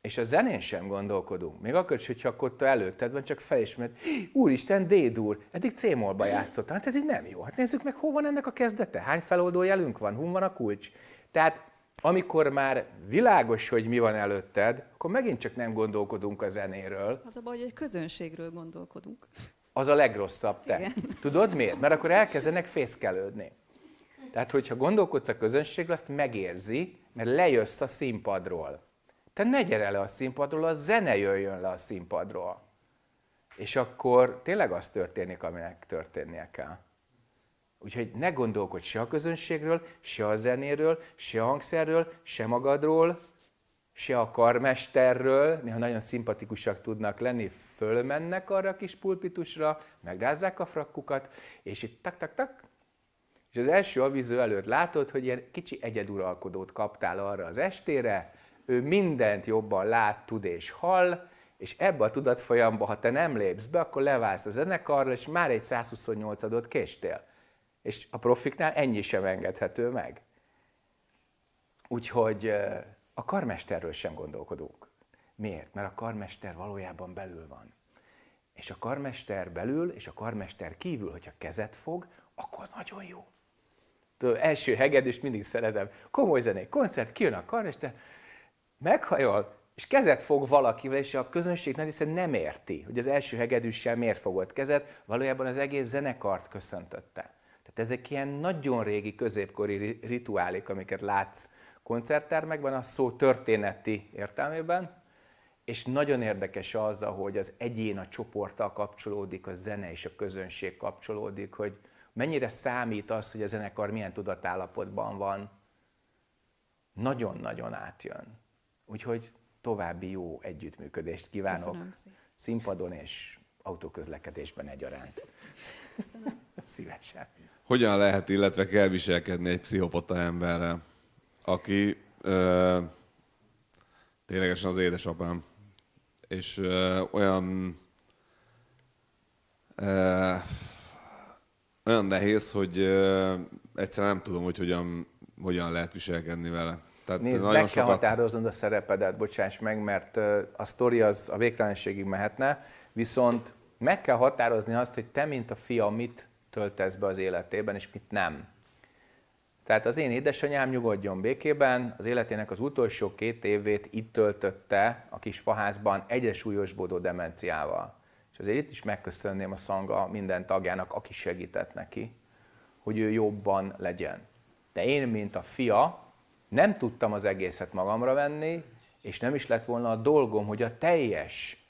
És a zenén sem gondolkodunk. Még akkor is, hogyha ott előtted van, csak felismert, úristen, D-dur, eddig C-molba játszottam, hát ez így nem jó. Hát nézzük meg, hol van ennek a kezdete, hány feloldó jelünk van, hun van a kulcs. Tehát amikor már világos, hogy mi van előtted, akkor megint csak nem gondolkodunk a zenéről. Az a baj, hogy egy közönségről gondolkodunk. Az a legrosszabb te. Igen. Tudod miért? Mert akkor elkezdenek fészkelődni. Tehát, hogyha gondolkodsz a közönségről, azt megérzi, mert lejössz a színpadról. Te ne gyere le a színpadról, a zene jöjjön le a színpadról. És akkor tényleg az történik, aminek történnie kell. Úgyhogy ne gondolkodj se a közönségről, se a zenéről, se a hangszerről, se magadról, se a karmesterről, néha nagyon szimpatikusak tudnak lenni, fölmennek arra a kis pulpitusra, megrázzák a frakkukat, és itt tak-tak-tak, és az első avizó előtt látod, hogy ilyen kicsi egyeduralkodót kaptál arra az estére, ő mindent jobban lát, tud és hall, és ebbe a tudatfolyamba, ha te nem lépsz be, akkor leválsz a zenekarra, és már egy 128-adot késtél. És a profiknál ennyi sem engedhető meg. Úgyhogy a karmesterről sem gondolkodunk. Miért? Mert a karmester valójában belül van. És a karmester belül és a karmester kívül, hogyha kezet fog, akkor az nagyon jó. Tudom, első hegedűst mindig szeretem. Komoly zenék, koncert, kijön a karmester, meghajol, és kezet fog valakivel, és a közönség nagy része nem érti, hogy az első hegedűssel miért fogott kezet, valójában az egész zenekart köszöntötte. Tehát ezek ilyen nagyon régi középkori rituálék, amiket látsz koncerttermekben, a szó történeti értelmében, és nagyon érdekes az, hogy az egyén a csoporttal kapcsolódik, a zene és a közönség kapcsolódik, hogy mennyire számít az, hogy a zenekar milyen tudatállapotban van. Nagyon-nagyon átjön. Úgyhogy további jó együttműködést kívánok színpadon és autóközlekedésben egyaránt. Köszönöm. Szívesen. Hogyan lehet, illetve kell viselkedni egy pszichopata emberrel, aki ö, ténylegesen az édesapám, és ö, olyan ö, olyan nehéz, hogy ö, egyszerűen nem tudom, hogy hogyan, hogyan lehet viselkedni vele. Tehát Nézd, meg kell sokat... határoznod a szerepedet, bocsáss meg, mert a sztori az a végtelenségig mehetne, viszont meg kell határozni azt, hogy te, mint a fia, mit töltesz be az életében, és mit nem. Tehát az én édesanyám nyugodjon békében, az életének az utolsó két évét itt töltötte a kis faházban egyre súlyosbódó demenciával. És azért itt is megköszönném a szanga minden tagjának, aki segített neki, hogy ő jobban legyen. De én, mint a fia, nem tudtam az egészet magamra venni, és nem is lett volna a dolgom, hogy a teljes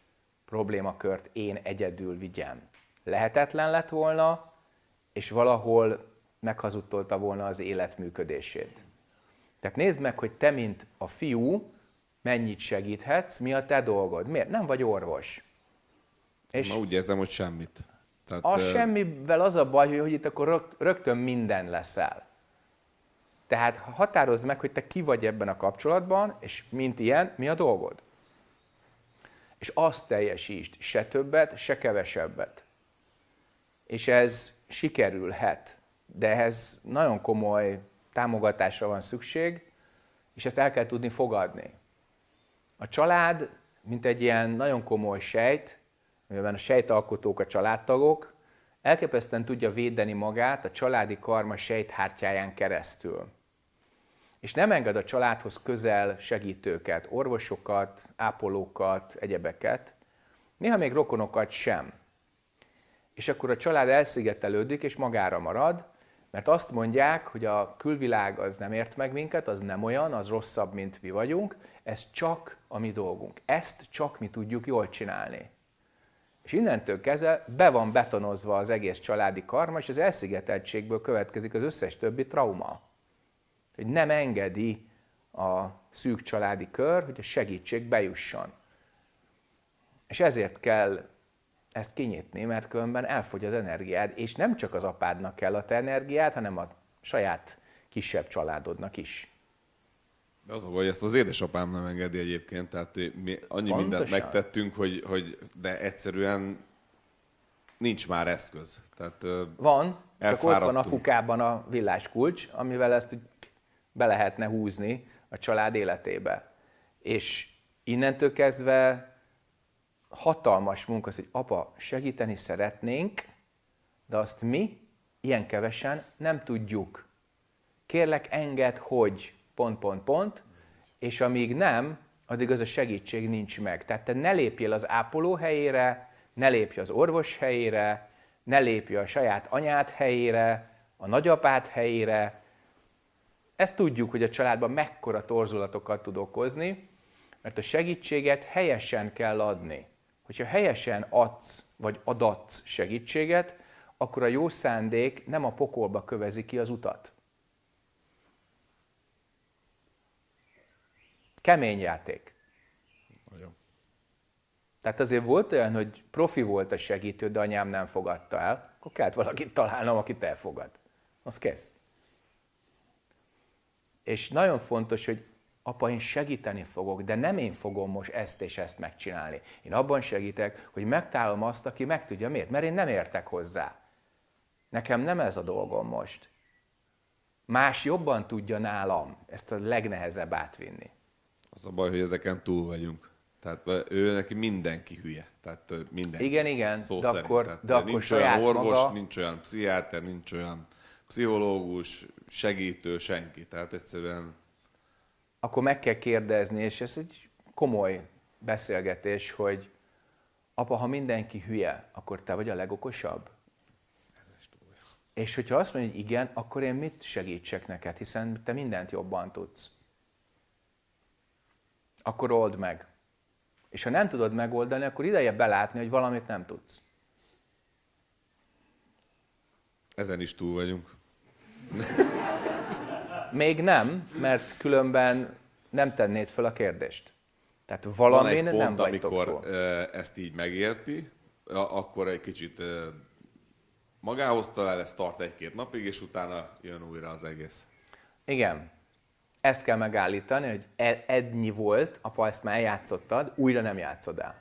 problémakört én egyedül vigyem. Lehetetlen lett volna, és valahol meghazudtolta volna az élet működését. Tehát nézd meg, hogy te, mint a fiú, mennyit segíthetsz, mi a te dolgod. Miért? Nem vagy orvos. És Ma úgy érzem, hogy semmit. Tehát, a semmivel az a baj, hogy, hogy itt akkor rögtön minden leszel. Tehát határozd meg, hogy te ki vagy ebben a kapcsolatban, és mint ilyen, mi a dolgod. És azt teljesítsd, se többet, se kevesebbet. És ez sikerülhet, de ehhez nagyon komoly támogatásra van szükség, és ezt el kell tudni fogadni. A család, mint egy ilyen nagyon komoly sejt, mivel a sejtalkotók a családtagok, elképesztően tudja védeni magát a családi karma sejthártyáján keresztül és nem enged a családhoz közel segítőket, orvosokat, ápolókat, egyebeket, néha még rokonokat sem. És akkor a család elszigetelődik, és magára marad, mert azt mondják, hogy a külvilág az nem ért meg minket, az nem olyan, az rosszabb, mint mi vagyunk, ez csak a mi dolgunk. Ezt csak mi tudjuk jól csinálni. És innentől kezdve be van betonozva az egész családi karma, és az elszigeteltségből következik az összes többi trauma hogy nem engedi a szűk családi kör, hogy a segítség bejusson. És ezért kell ezt kinyitni, mert különben elfogy az energiád, és nem csak az apádnak kell a te energiád, hanem a saját kisebb családodnak is. De az a baj, ezt az édesapám nem engedi egyébként, tehát mi annyi Pontosan. mindent megtettünk, hogy, hogy de egyszerűen nincs már eszköz. Tehát, van, csak ott van a kukában a villáskulcs, amivel ezt be lehetne húzni a család életébe. És innentől kezdve hatalmas munka az, hogy apa, segíteni szeretnénk, de azt mi ilyen kevesen nem tudjuk. Kérlek, enged, hogy pont, pont, pont, és amíg nem, addig az a segítség nincs meg. Tehát te ne lépjél az ápoló helyére, ne lépj az orvos helyére, ne lépj a saját anyád helyére, a nagyapád helyére, ezt tudjuk, hogy a családban mekkora torzulatokat tud okozni, mert a segítséget helyesen kell adni. Hogyha helyesen adsz, vagy adatsz segítséget, akkor a jó szándék nem a pokolba kövezi ki az utat. Kemény játék. Nagyon. Tehát azért volt olyan, hogy profi volt a segítő, de anyám nem fogadta el, akkor kellett valakit találnom, akit elfogad. Az kész és nagyon fontos, hogy apa, én segíteni fogok, de nem én fogom most ezt és ezt megcsinálni. Én abban segítek, hogy megtalálom azt, aki meg tudja miért, mert én nem értek hozzá. Nekem nem ez a dolgom most. Más jobban tudja nálam ezt a legnehezebb átvinni. Az a baj, hogy ezeken túl vagyunk. Tehát ő neki mindenki hülye. Tehát mindenki. Igen, igen. Szó de akkor, Tehát, de nincs akkor nincs saját olyan orvos, maga... nincs olyan pszichiáter, nincs olyan pszichológus, segítő senki, tehát egyszerűen... Akkor meg kell kérdezni, és ez egy komoly beszélgetés, hogy apa, ha mindenki hülye, akkor te vagy a legokosabb? Ez És hogyha azt mondja, hogy igen, akkor én mit segítsek neked, hiszen te mindent jobban tudsz. Akkor old meg. És ha nem tudod megoldani, akkor ideje belátni, hogy valamit nem tudsz. Ezen is túl vagyunk. Még nem, mert különben nem tennéd fel a kérdést. Tehát valamin Van egy pont, nem vagytok amikor túl. ezt így megérti, akkor egy kicsit magához talál, ez tart egy-két napig, és utána jön újra az egész. Igen. Ezt kell megállítani, hogy ednyi volt, apa ezt már eljátszottad, újra nem játszod el.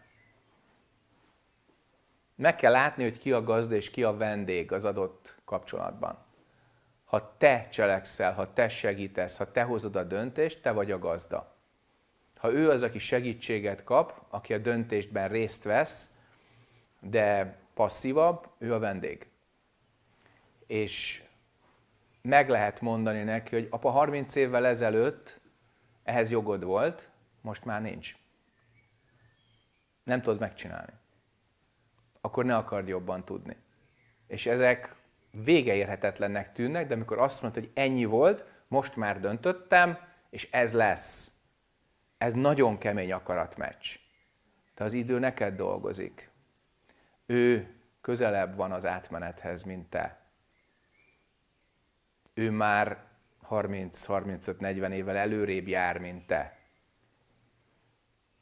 Meg kell látni, hogy ki a gazda és ki a vendég az adott kapcsolatban ha te cselekszel, ha te segítesz, ha te hozod a döntést, te vagy a gazda. Ha ő az, aki segítséget kap, aki a döntésben részt vesz, de passzívabb, ő a vendég. És meg lehet mondani neki, hogy apa 30 évvel ezelőtt ehhez jogod volt, most már nincs. Nem tudod megcsinálni. Akkor ne akard jobban tudni. És ezek végeérhetetlennek tűnnek, de amikor azt mondod, hogy ennyi volt, most már döntöttem, és ez lesz. Ez nagyon kemény akaratmeccs. De az idő neked dolgozik. Ő közelebb van az átmenethez, mint te. Ő már 30-35-40 évvel előrébb jár, mint te.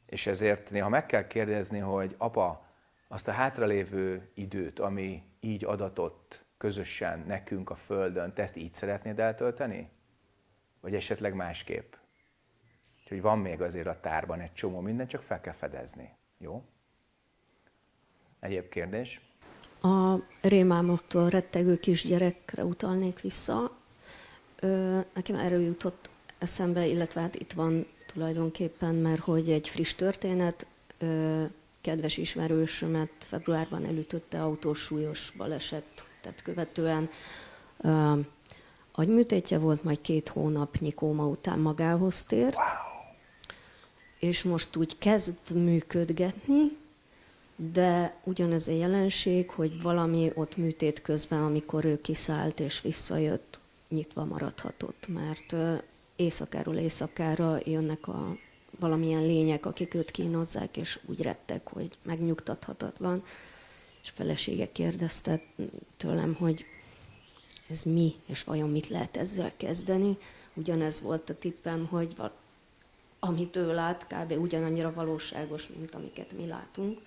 És ezért néha meg kell kérdezni, hogy apa, azt a hátralévő időt, ami így adatott, közösen nekünk a Földön, te ezt így szeretnéd eltölteni? Vagy esetleg másképp? Úgyhogy van még azért a tárban egy csomó minden, csak fel kell fedezni. Jó? Egyéb kérdés? A rémámoktól rettegő kisgyerekre utalnék vissza. Ö, nekem erről jutott eszembe, illetve hát itt van tulajdonképpen, mert hogy egy friss történet, ö, kedves ismerősömet februárban elütötte autós súlyos baleset, tehát követően uh, agyműtétje volt, majd két hónapnyi kóma után magához tért, és most úgy kezd működgetni, de ugyanez a jelenség, hogy valami ott műtét közben, amikor ő kiszállt és visszajött, nyitva maradhatott, mert éjszakáról éjszakára jönnek a valamilyen lények, akik őt kínozzák, és úgy rettek, hogy megnyugtathatatlan. És felesége kérdezte tőlem, hogy ez mi, és vajon mit lehet ezzel kezdeni. Ugyanez volt a tippem, hogy amit ő lát, kb. ugyanannyira valóságos, mint amiket mi látunk.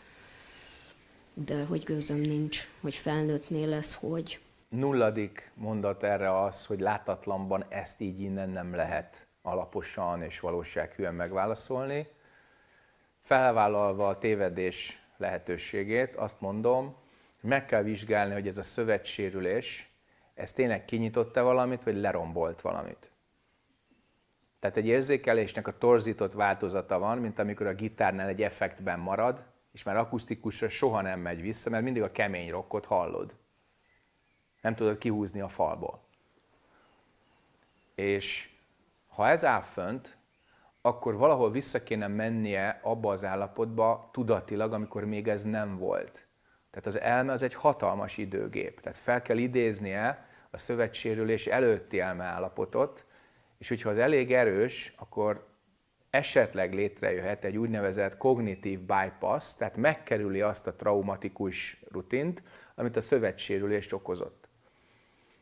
De hogy gőzöm nincs, hogy felnőttnél lesz, hogy... Nulladik mondat erre az, hogy látatlanban ezt így innen nem lehet alaposan és valósághűen megválaszolni. Felvállalva a tévedés lehetőségét, azt mondom, hogy meg kell vizsgálni, hogy ez a szövetsérülés, ez tényleg kinyitotta valamit, vagy lerombolt valamit. Tehát egy érzékelésnek a torzított változata van, mint amikor a gitárnál egy effektben marad, és már akusztikusra soha nem megy vissza, mert mindig a kemény rockot hallod. Nem tudod kihúzni a falból. És ha ez áll fönt, akkor valahol vissza kéne mennie abba az állapotba tudatilag, amikor még ez nem volt. Tehát az elme az egy hatalmas időgép. Tehát fel kell idéznie a szövetsérülés előtti állapotot, és hogyha az elég erős, akkor esetleg létrejöhet egy úgynevezett kognitív bypass, tehát megkerüli azt a traumatikus rutint, amit a szövetsérülést okozott.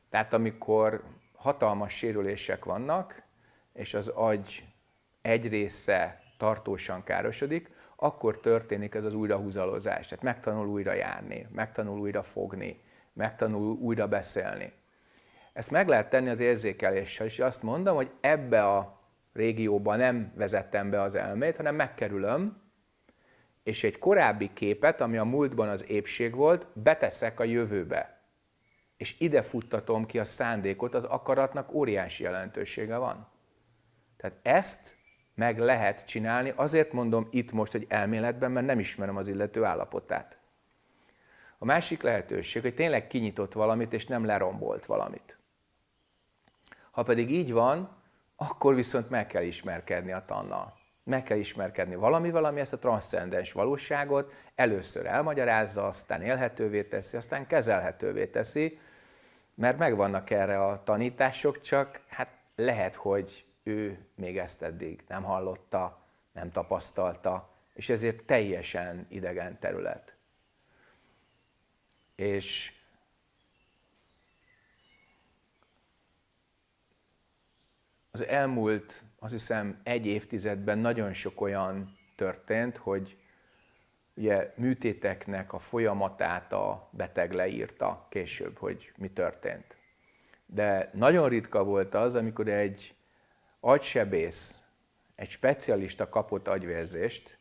Tehát amikor hatalmas sérülések vannak, és az agy egy része tartósan károsodik, akkor történik ez az újrahúzalozás. Tehát megtanul újra járni, megtanul újra fogni, megtanul újra beszélni. Ezt meg lehet tenni az érzékeléssel, és azt mondom, hogy ebbe a régióba nem vezettem be az elmét, hanem megkerülöm, és egy korábbi képet, ami a múltban az épség volt, beteszek a jövőbe. És ide futtatom ki a szándékot, az akaratnak óriási jelentősége van. Tehát ezt meg lehet csinálni, azért mondom itt most, hogy elméletben, mert nem ismerem az illető állapotát. A másik lehetőség, hogy tényleg kinyitott valamit, és nem lerombolt valamit. Ha pedig így van, akkor viszont meg kell ismerkedni a tannal. Meg kell ismerkedni valamivel, ami ezt a transzcendens valóságot először elmagyarázza, aztán élhetővé teszi, aztán kezelhetővé teszi, mert megvannak erre a tanítások, csak hát lehet, hogy ő még ezt eddig nem hallotta, nem tapasztalta, és ezért teljesen idegen terület. És az elmúlt, azt hiszem, egy évtizedben nagyon sok olyan történt, hogy ugye műtéteknek a folyamatát a beteg leírta később, hogy mi történt. De nagyon ritka volt az, amikor egy agysebész, egy specialista kapott agyvérzést,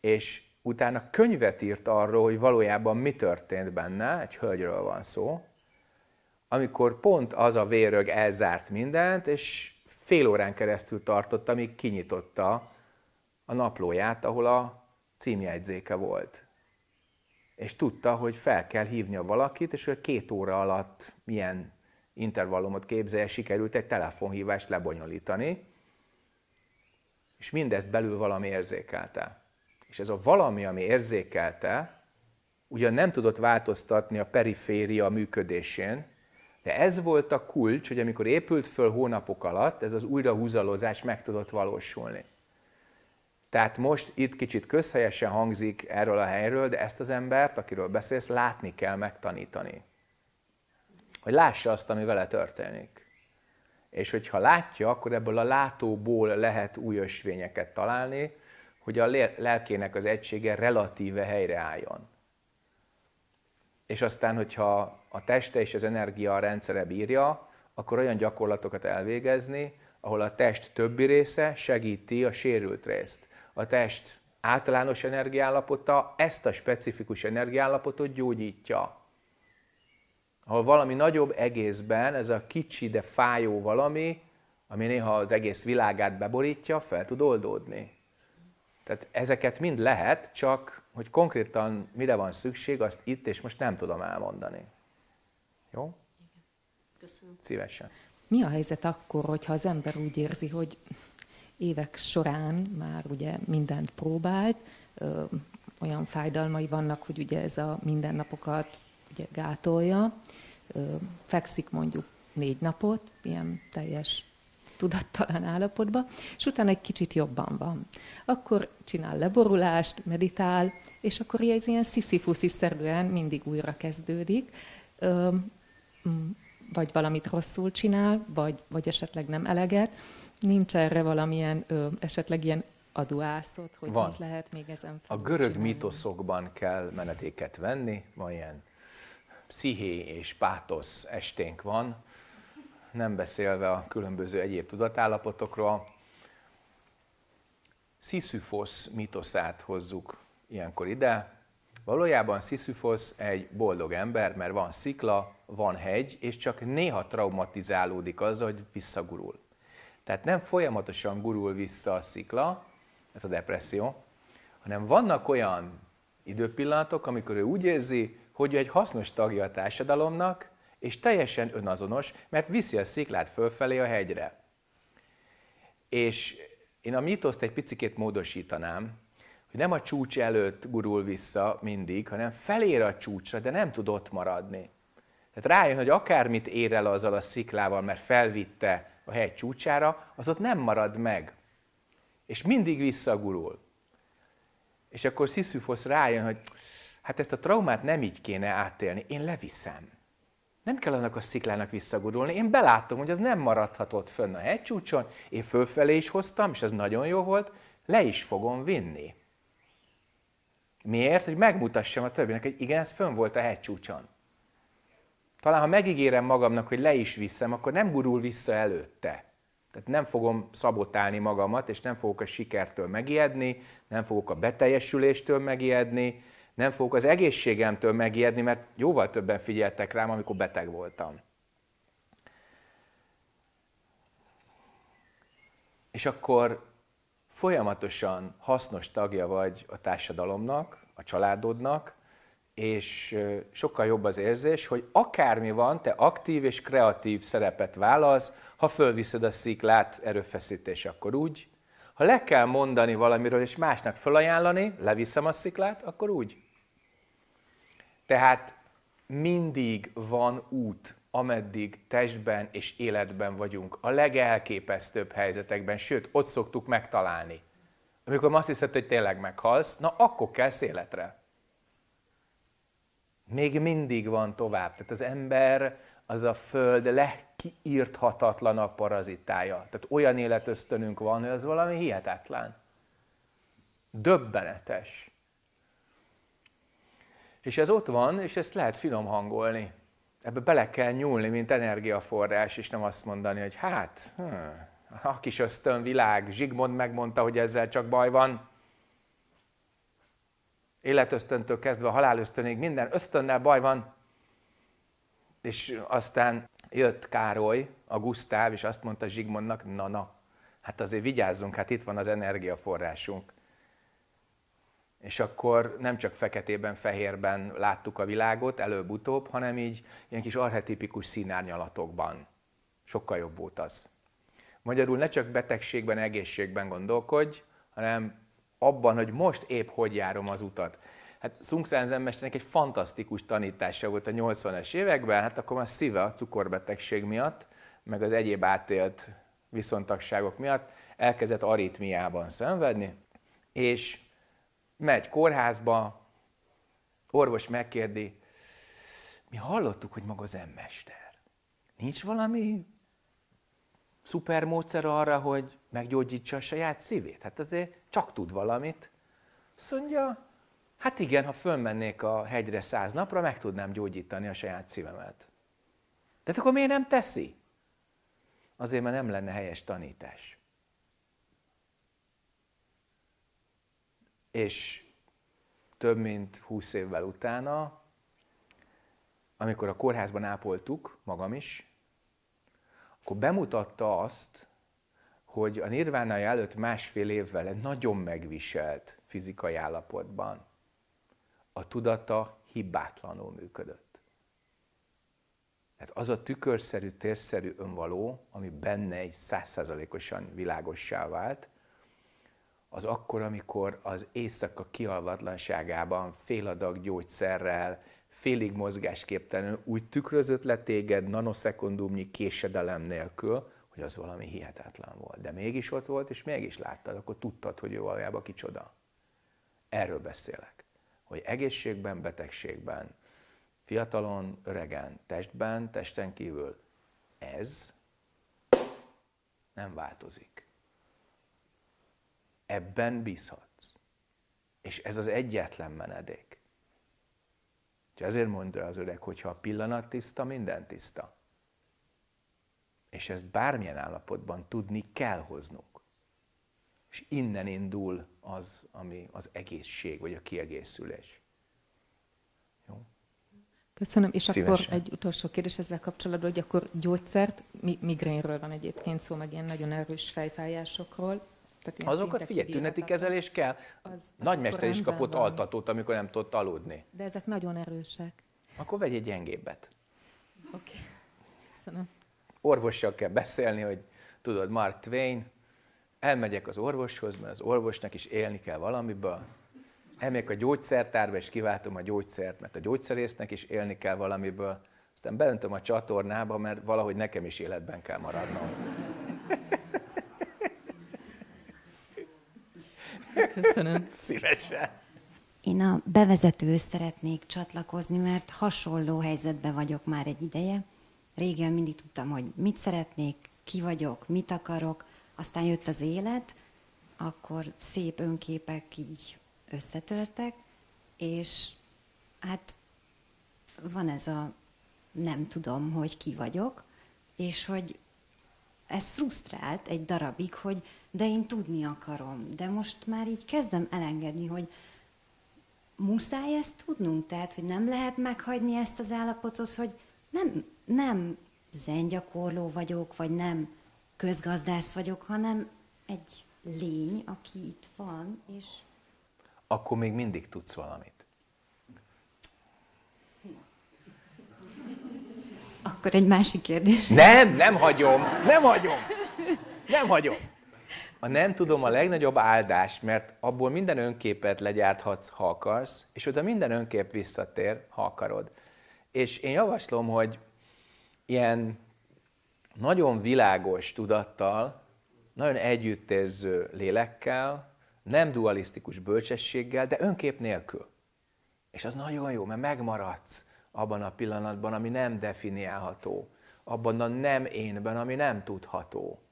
és utána könyvet írt arról, hogy valójában mi történt benne, egy hölgyről van szó, amikor pont az a vérög elzárt mindent, és fél órán keresztül tartott, amíg kinyitotta a naplóját, ahol a címjegyzéke volt. És tudta, hogy fel kell hívnia valakit, és hogy két óra alatt milyen intervallumot képzelje, sikerült egy telefonhívást lebonyolítani, és mindezt belül valami érzékelte. És ez a valami, ami érzékelte, ugyan nem tudott változtatni a periféria működésén, de ez volt a kulcs, hogy amikor épült föl hónapok alatt, ez az újrahúzalozás meg tudott valósulni. Tehát most itt kicsit közhelyesen hangzik erről a helyről, de ezt az embert, akiről beszélsz, látni kell megtanítani hogy lássa azt, ami vele történik. És hogyha látja, akkor ebből a látóból lehet új ösvényeket találni, hogy a lelkének az egysége relatíve helyreálljon. És aztán, hogyha a teste és az energia a rendszere bírja, akkor olyan gyakorlatokat elvégezni, ahol a test többi része segíti a sérült részt. A test általános energiállapota ezt a specifikus energiállapotot gyógyítja ahol valami nagyobb egészben ez a kicsi, de fájó valami, ami néha az egész világát beborítja, fel tud oldódni. Tehát ezeket mind lehet, csak hogy konkrétan mire van szükség, azt itt és most nem tudom elmondani. Jó? Köszönöm. Szívesen. Mi a helyzet akkor, hogyha az ember úgy érzi, hogy évek során már ugye mindent próbált, ö, olyan fájdalmai vannak, hogy ugye ez a mindennapokat ugye gátolja, fekszik mondjuk négy napot, ilyen teljes tudattalan állapotba, és utána egy kicsit jobban van. Akkor csinál leborulást, meditál, és akkor ez ilyen sziszifusziszerűen mindig újra kezdődik, vagy valamit rosszul csinál, vagy, vagy esetleg nem eleget. Nincs erre valamilyen, esetleg ilyen aduászot, hogy van. mit lehet még ezen felül A görög csinálni. mitoszokban kell menetéket venni, van ilyen psziché és pátosz esténk van, nem beszélve a különböző egyéb tudatállapotokról. Sziszüfosz mitoszát hozzuk ilyenkor ide. Valójában Sziszüfosz egy boldog ember, mert van szikla, van hegy, és csak néha traumatizálódik az, hogy visszagurul. Tehát nem folyamatosan gurul vissza a szikla, ez a depresszió, hanem vannak olyan időpillanatok, amikor ő úgy érzi, hogy ő egy hasznos tagja a társadalomnak, és teljesen önazonos, mert viszi a sziklát fölfelé a hegyre. És én a mítoszt egy picit módosítanám, hogy nem a csúcs előtt gurul vissza mindig, hanem felér a csúcsra, de nem tud ott maradni. Tehát rájön, hogy akármit ér el azzal a sziklával, mert felvitte a hegy csúcsára, az ott nem marad meg. És mindig visszagurul. És akkor Sisyphos rájön, hogy hát ezt a traumát nem így kéne átélni, én leviszem. Nem kell annak a sziklának visszagudulni. Én belátom, hogy az nem maradhatott fönn a hegycsúcson, én fölfelé is hoztam, és az nagyon jó volt, le is fogom vinni. Miért? Hogy megmutassam a többinek, hogy igen, ez fönn volt a hegycsúcson. Talán ha megígérem magamnak, hogy le is viszem, akkor nem gurul vissza előtte. Tehát nem fogom szabotálni magamat, és nem fogok a sikertől megijedni, nem fogok a beteljesüléstől megijedni, nem fogok az egészségemtől megijedni, mert jóval többen figyeltek rám, amikor beteg voltam. És akkor folyamatosan hasznos tagja vagy a társadalomnak, a családodnak, és sokkal jobb az érzés, hogy akármi van, te aktív és kreatív szerepet válasz, ha fölviszed a sziklát erőfeszítés, akkor úgy. Ha le kell mondani valamiről és másnak felajánlani, leviszem a sziklát, akkor úgy. Tehát mindig van út, ameddig testben és életben vagyunk, a legelképesztőbb helyzetekben, sőt, ott szoktuk megtalálni. Amikor azt hiszed, hogy tényleg meghalsz, na akkor kelsz életre. Még mindig van tovább. Tehát az ember az a föld legkiírthatatlanabb parazitája. Tehát olyan életösztönünk van, hogy az valami hihetetlen. Döbbenetes. És ez ott van, és ezt lehet finom hangolni. Ebbe bele kell nyúlni, mint energiaforrás, és nem azt mondani, hogy hát, hm, a kis ösztönvilág, Zsigmond megmondta, hogy ezzel csak baj van. Életösztöntől kezdve a halálösztönig minden ösztönnel baj van. És aztán jött Károly, a Gusztáv, és azt mondta Zsigmondnak, na-na, hát azért vigyázzunk, hát itt van az energiaforrásunk. És akkor nem csak feketében, fehérben láttuk a világot előbb-utóbb, hanem így ilyen kis arhetipikus színárnyalatokban. Sokkal jobb volt az. Magyarul ne csak betegségben, egészségben gondolkodj, hanem abban, hogy most épp hogy járom az utat. Hát Sung mesternek egy fantasztikus tanítása volt a 80-es években, hát akkor már szíve a cukorbetegség miatt, meg az egyéb átélt viszontagságok miatt elkezdett aritmiában szenvedni, és megy kórházba, orvos megkérdi, mi hallottuk, hogy maga az emmester. Nincs valami szuper módszer arra, hogy meggyógyítsa a saját szívét? Hát azért csak tud valamit. Azt mondja, hát igen, ha fölmennék a hegyre száz napra, meg tudnám gyógyítani a saját szívemet. De hát akkor miért nem teszi? Azért, mert nem lenne helyes tanítás. És több mint 20 évvel utána, amikor a kórházban ápoltuk, magam is, akkor bemutatta azt, hogy a nirvánája előtt másfél évvel egy nagyon megviselt fizikai állapotban a tudata hibátlanul működött. Tehát az a tükörszerű, térszerű önvaló, ami benne egy százszázalékosan világossá vált, az akkor, amikor az éjszaka kialvatlanságában fél adag gyógyszerrel, félig mozgásképtelenül úgy tükrözött le téged nanoszekundumnyi késedelem nélkül, hogy az valami hihetetlen volt. De mégis ott volt, és mégis láttad, akkor tudtad, hogy ő valójában kicsoda. Erről beszélek, hogy egészségben, betegségben, fiatalon, öregen, testben, testen kívül, ez nem változik. Ebben bízhatsz. És ez az egyetlen menedék. És ezért mondja az öreg, hogyha a pillanat tiszta, minden tiszta. És ezt bármilyen állapotban tudni kell hoznunk. És innen indul az, ami az egészség, vagy a kiegészülés. Jó? Köszönöm, és Szívesen. akkor egy utolsó kérdés ezzel kapcsolatban, hogy akkor gyógyszert, mi, migrénről van egyébként szó, meg ilyen nagyon erős fejfájásokról, tehát Azokat figyelj, tüneti kezelés kell. Az, Nagymester is kapott van. altatót, amikor nem tudott aludni. De ezek nagyon erősek. Akkor vegy egy gyengébbet. Oké, okay. köszönöm. Orvossal kell beszélni, hogy tudod, Mark Twain, elmegyek az orvoshoz, mert az orvosnak is élni kell valamiből, elmegyek a gyógyszertárba, és kiváltom a gyógyszert, mert a gyógyszerésznek is élni kell valamiből, aztán beöntöm a csatornába, mert valahogy nekem is életben kell maradnom. Köszönöm. Szívesen. Én a bevezető szeretnék csatlakozni, mert hasonló helyzetben vagyok már egy ideje. Régen mindig tudtam, hogy mit szeretnék, ki vagyok, mit akarok, aztán jött az élet, akkor szép önképek így összetörtek, és hát van ez a nem tudom, hogy ki vagyok, és hogy ez frusztrált egy darabig, hogy de én tudni akarom, de most már így kezdem elengedni, hogy muszáj ezt tudnunk, tehát, hogy nem lehet meghagyni ezt az állapotot, hogy nem, nem zengyakorló vagyok, vagy nem közgazdász vagyok, hanem egy lény, aki itt van, és... Akkor még mindig tudsz valamit. Akkor egy másik kérdés. Nem, nem hagyom, nem hagyom, nem hagyom. A nem tudom a legnagyobb áldás, mert abból minden önképet legyárthatsz, ha akarsz, és oda minden önkép visszatér, ha akarod. És én javaslom, hogy ilyen nagyon világos tudattal, nagyon együttérző lélekkel, nem dualisztikus bölcsességgel, de önkép nélkül. És az nagyon jó, mert megmaradsz abban a pillanatban, ami nem definiálható, abban a nem énben, ami nem tudható.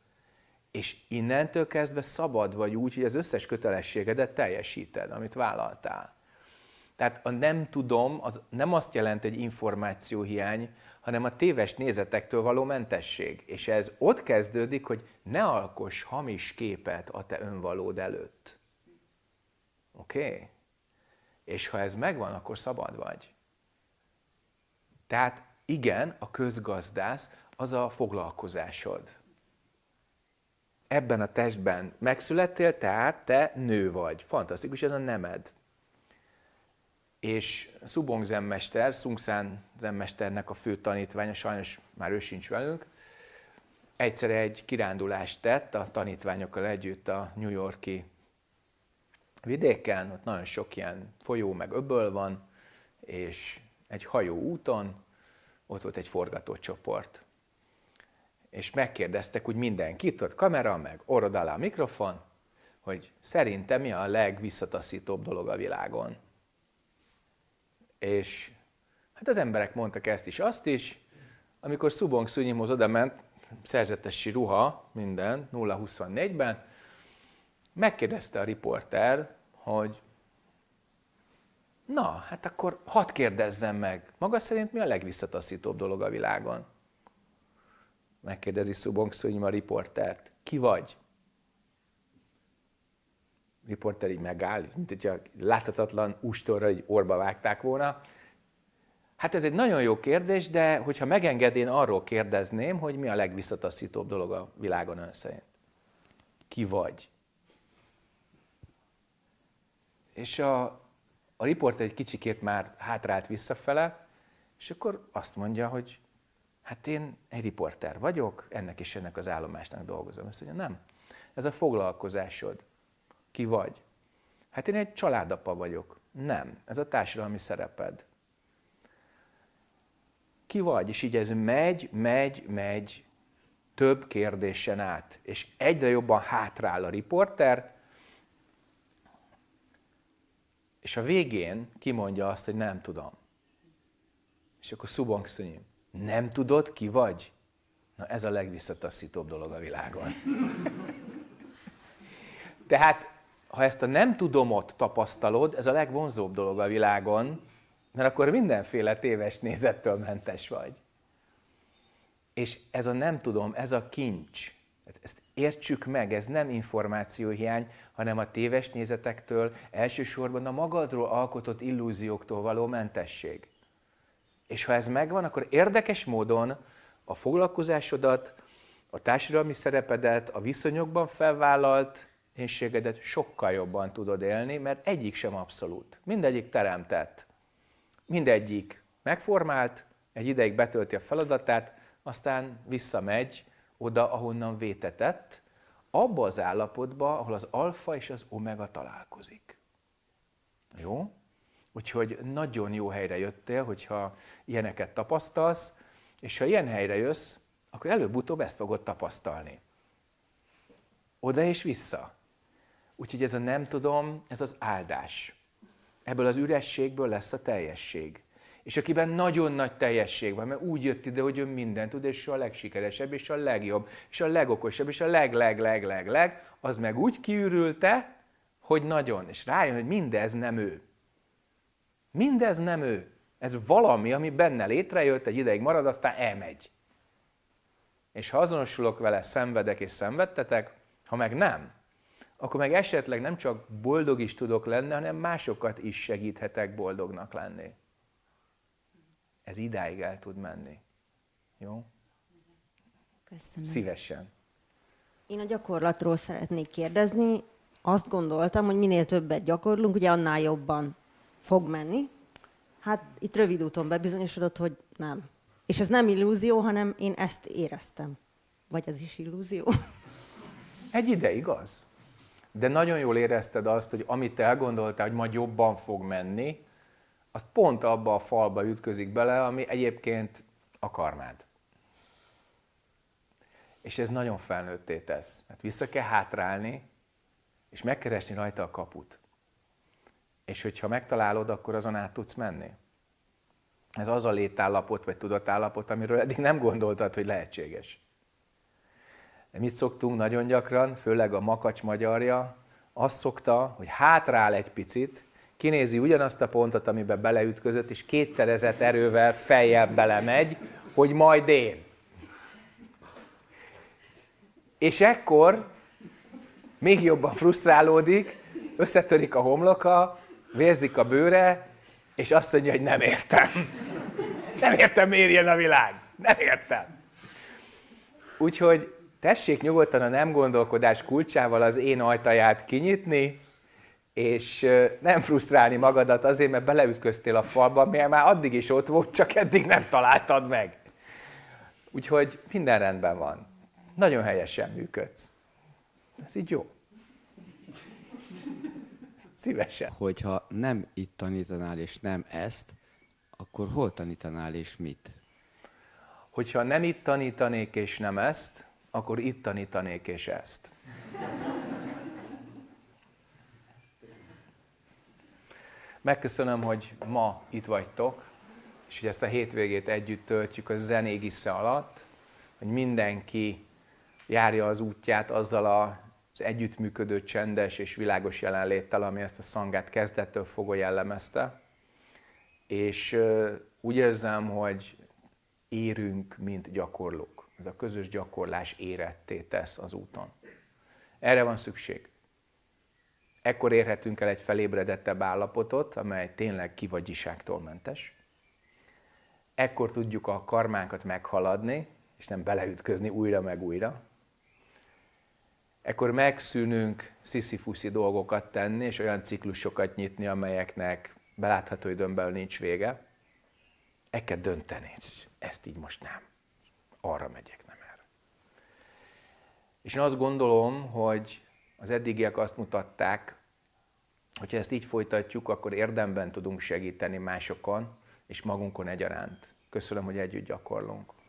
És innentől kezdve szabad vagy úgy, hogy az összes kötelességedet teljesíted, amit vállaltál. Tehát a nem tudom, az nem azt jelenti, hogy információhiány, hanem a téves nézetektől való mentesség. És ez ott kezdődik, hogy ne alkos hamis képet a te önvalód előtt. Oké? Okay? És ha ez megvan, akkor szabad vagy. Tehát igen, a közgazdász az a foglalkozásod. Ebben a testben megszülettél, tehát te nő vagy. Fantasztikus, ez a nemed. És Szubong zenmester, Szungszán zenmesternek a fő tanítványa, sajnos már ő sincs velünk, egyszer egy kirándulást tett a tanítványokkal együtt a New Yorki vidéken, ott nagyon sok ilyen folyó meg öböl van, és egy hajó úton, ott volt egy forgatócsoport. És megkérdeztek úgy mindenkit, ott kamera, meg orrod alá mikrofon, hogy szerintem mi a legvisszataszítóbb dolog a világon. És hát az emberek mondtak ezt is, azt is, amikor Szubong Szünyimhoz oda ment, szerzetesi ruha, minden, 0-24-ben, megkérdezte a riporter, hogy Na, hát akkor hadd kérdezzem meg, maga szerint mi a legvisszataszítóbb dolog a világon? Megkérdezi Szubong Szunyma riportert. Ki vagy? A riporter így megáll, mint hogyha láthatatlan ústorra egy orba vágták volna. Hát ez egy nagyon jó kérdés, de hogyha megenged, én arról kérdezném, hogy mi a legvisszataszítóbb dolog a világon ön szerint. Ki vagy? És a a riport egy kicsikét már hátrált visszafele, és akkor azt mondja, hogy hát én egy riporter vagyok, ennek és ennek az állomásnak dolgozom. Azt mondja, nem, ez a foglalkozásod. Ki vagy? Hát én egy családapa vagyok. Nem, ez a társadalmi szereped. Ki vagy? És így ez megy, megy, megy több kérdésen át. És egyre jobban hátrál a riporter, És a végén kimondja azt, hogy nem tudom. És akkor szubongszonyi, nem tudod, ki vagy? Na ez a legvisszataszítóbb dolog a világon. Tehát, ha ezt a nem tudomot tapasztalod, ez a legvonzóbb dolog a világon, mert akkor mindenféle téves nézettől mentes vagy. És ez a nem tudom, ez a kincs, Hát ezt értsük meg, ez nem információhiány, hanem a téves nézetektől, elsősorban a magadról alkotott illúzióktól való mentesség. És ha ez megvan, akkor érdekes módon a foglalkozásodat, a társadalmi szerepedet, a viszonyokban felvállalt énségedet sokkal jobban tudod élni, mert egyik sem abszolút. Mindegyik teremtett. Mindegyik megformált, egy ideig betölti a feladatát, aztán visszamegy, oda, ahonnan vétetett, abba az állapotba, ahol az alfa és az omega találkozik. Jó? Úgyhogy nagyon jó helyre jöttél, hogyha ilyeneket tapasztalsz, és ha ilyen helyre jössz, akkor előbb-utóbb ezt fogod tapasztalni. Oda és vissza. Úgyhogy ez a nem tudom, ez az áldás. Ebből az ürességből lesz a teljesség és akiben nagyon nagy teljesség van, mert úgy jött ide, hogy ő mindent tud, és ő a legsikeresebb, és a legjobb, és a legokosabb, és a leg, leg, leg, leg, leg, az meg úgy kiürülte, hogy nagyon, és rájön, hogy mindez nem ő. Mindez nem ő. Ez valami, ami benne létrejött, egy ideig marad, aztán elmegy. És ha azonosulok vele, szenvedek és szenvedtetek, ha meg nem, akkor meg esetleg nem csak boldog is tudok lenni, hanem másokat is segíthetek boldognak lenni ez idáig el tud menni. Jó? Köszönöm. Szívesen. Én a gyakorlatról szeretnék kérdezni. Azt gondoltam, hogy minél többet gyakorlunk, ugye annál jobban fog menni. Hát itt rövid úton bebizonyosodott, hogy nem. És ez nem illúzió, hanem én ezt éreztem. Vagy az is illúzió. Egy ide igaz. De nagyon jól érezted azt, hogy amit te elgondoltál, hogy majd jobban fog menni, az pont abba a falba ütközik bele, ami egyébként a karmád. És ez nagyon felnőtté tesz. Hát vissza kell hátrálni, és megkeresni rajta a kaput. És hogyha megtalálod, akkor azon át tudsz menni. Ez az a létállapot vagy tudatállapot, amiről eddig nem gondoltad, hogy lehetséges. De mit szoktunk nagyon gyakran, főleg a makacs magyarja, azt szokta, hogy hátrál egy picit, kinézi ugyanazt a pontot, amiben beleütközött, és kétszerezett erővel fejjel belemegy, hogy majd én. És ekkor még jobban frusztrálódik, összetörik a homloka, vérzik a bőre, és azt mondja, hogy nem értem. Nem értem, miért jön a világ. Nem értem. Úgyhogy tessék nyugodtan a nem gondolkodás kulcsával az én ajtaját kinyitni, és nem frusztrálni magadat azért, mert beleütköztél a falba, mert már addig is ott volt, csak eddig nem találtad meg. Úgyhogy minden rendben van. Nagyon helyesen működsz. Ez így jó. Szívesen. Hogyha nem itt tanítanál, és nem ezt, akkor hol tanítanál, és mit? Hogyha nem itt tanítanék, és nem ezt, akkor itt tanítanék, és ezt. Megköszönöm, hogy ma itt vagytok, és hogy ezt a hétvégét együtt töltjük a zenégisze alatt, hogy mindenki járja az útját azzal az együttműködő csendes és világos jelenléttel, ami ezt a szangát kezdettől fogva jellemezte. És úgy érzem, hogy érünk, mint gyakorlók. Ez a közös gyakorlás éretté tesz az úton. Erre van szükség. Ekkor érhetünk el egy felébredettebb állapotot, amely tényleg kivagyiságtól mentes. Ekkor tudjuk a karmánkat meghaladni, és nem beleütközni újra meg újra. Ekkor megszűnünk sziszifuszi dolgokat tenni, és olyan ciklusokat nyitni, amelyeknek belátható időn belül nincs vége. Ekkor dönteni, ezt így most nem. Arra megyek, nem erre. És én azt gondolom, hogy az eddigiek azt mutatták, ha ezt így folytatjuk, akkor érdemben tudunk segíteni másokon és magunkon egyaránt. Köszönöm, hogy együtt gyakorlunk.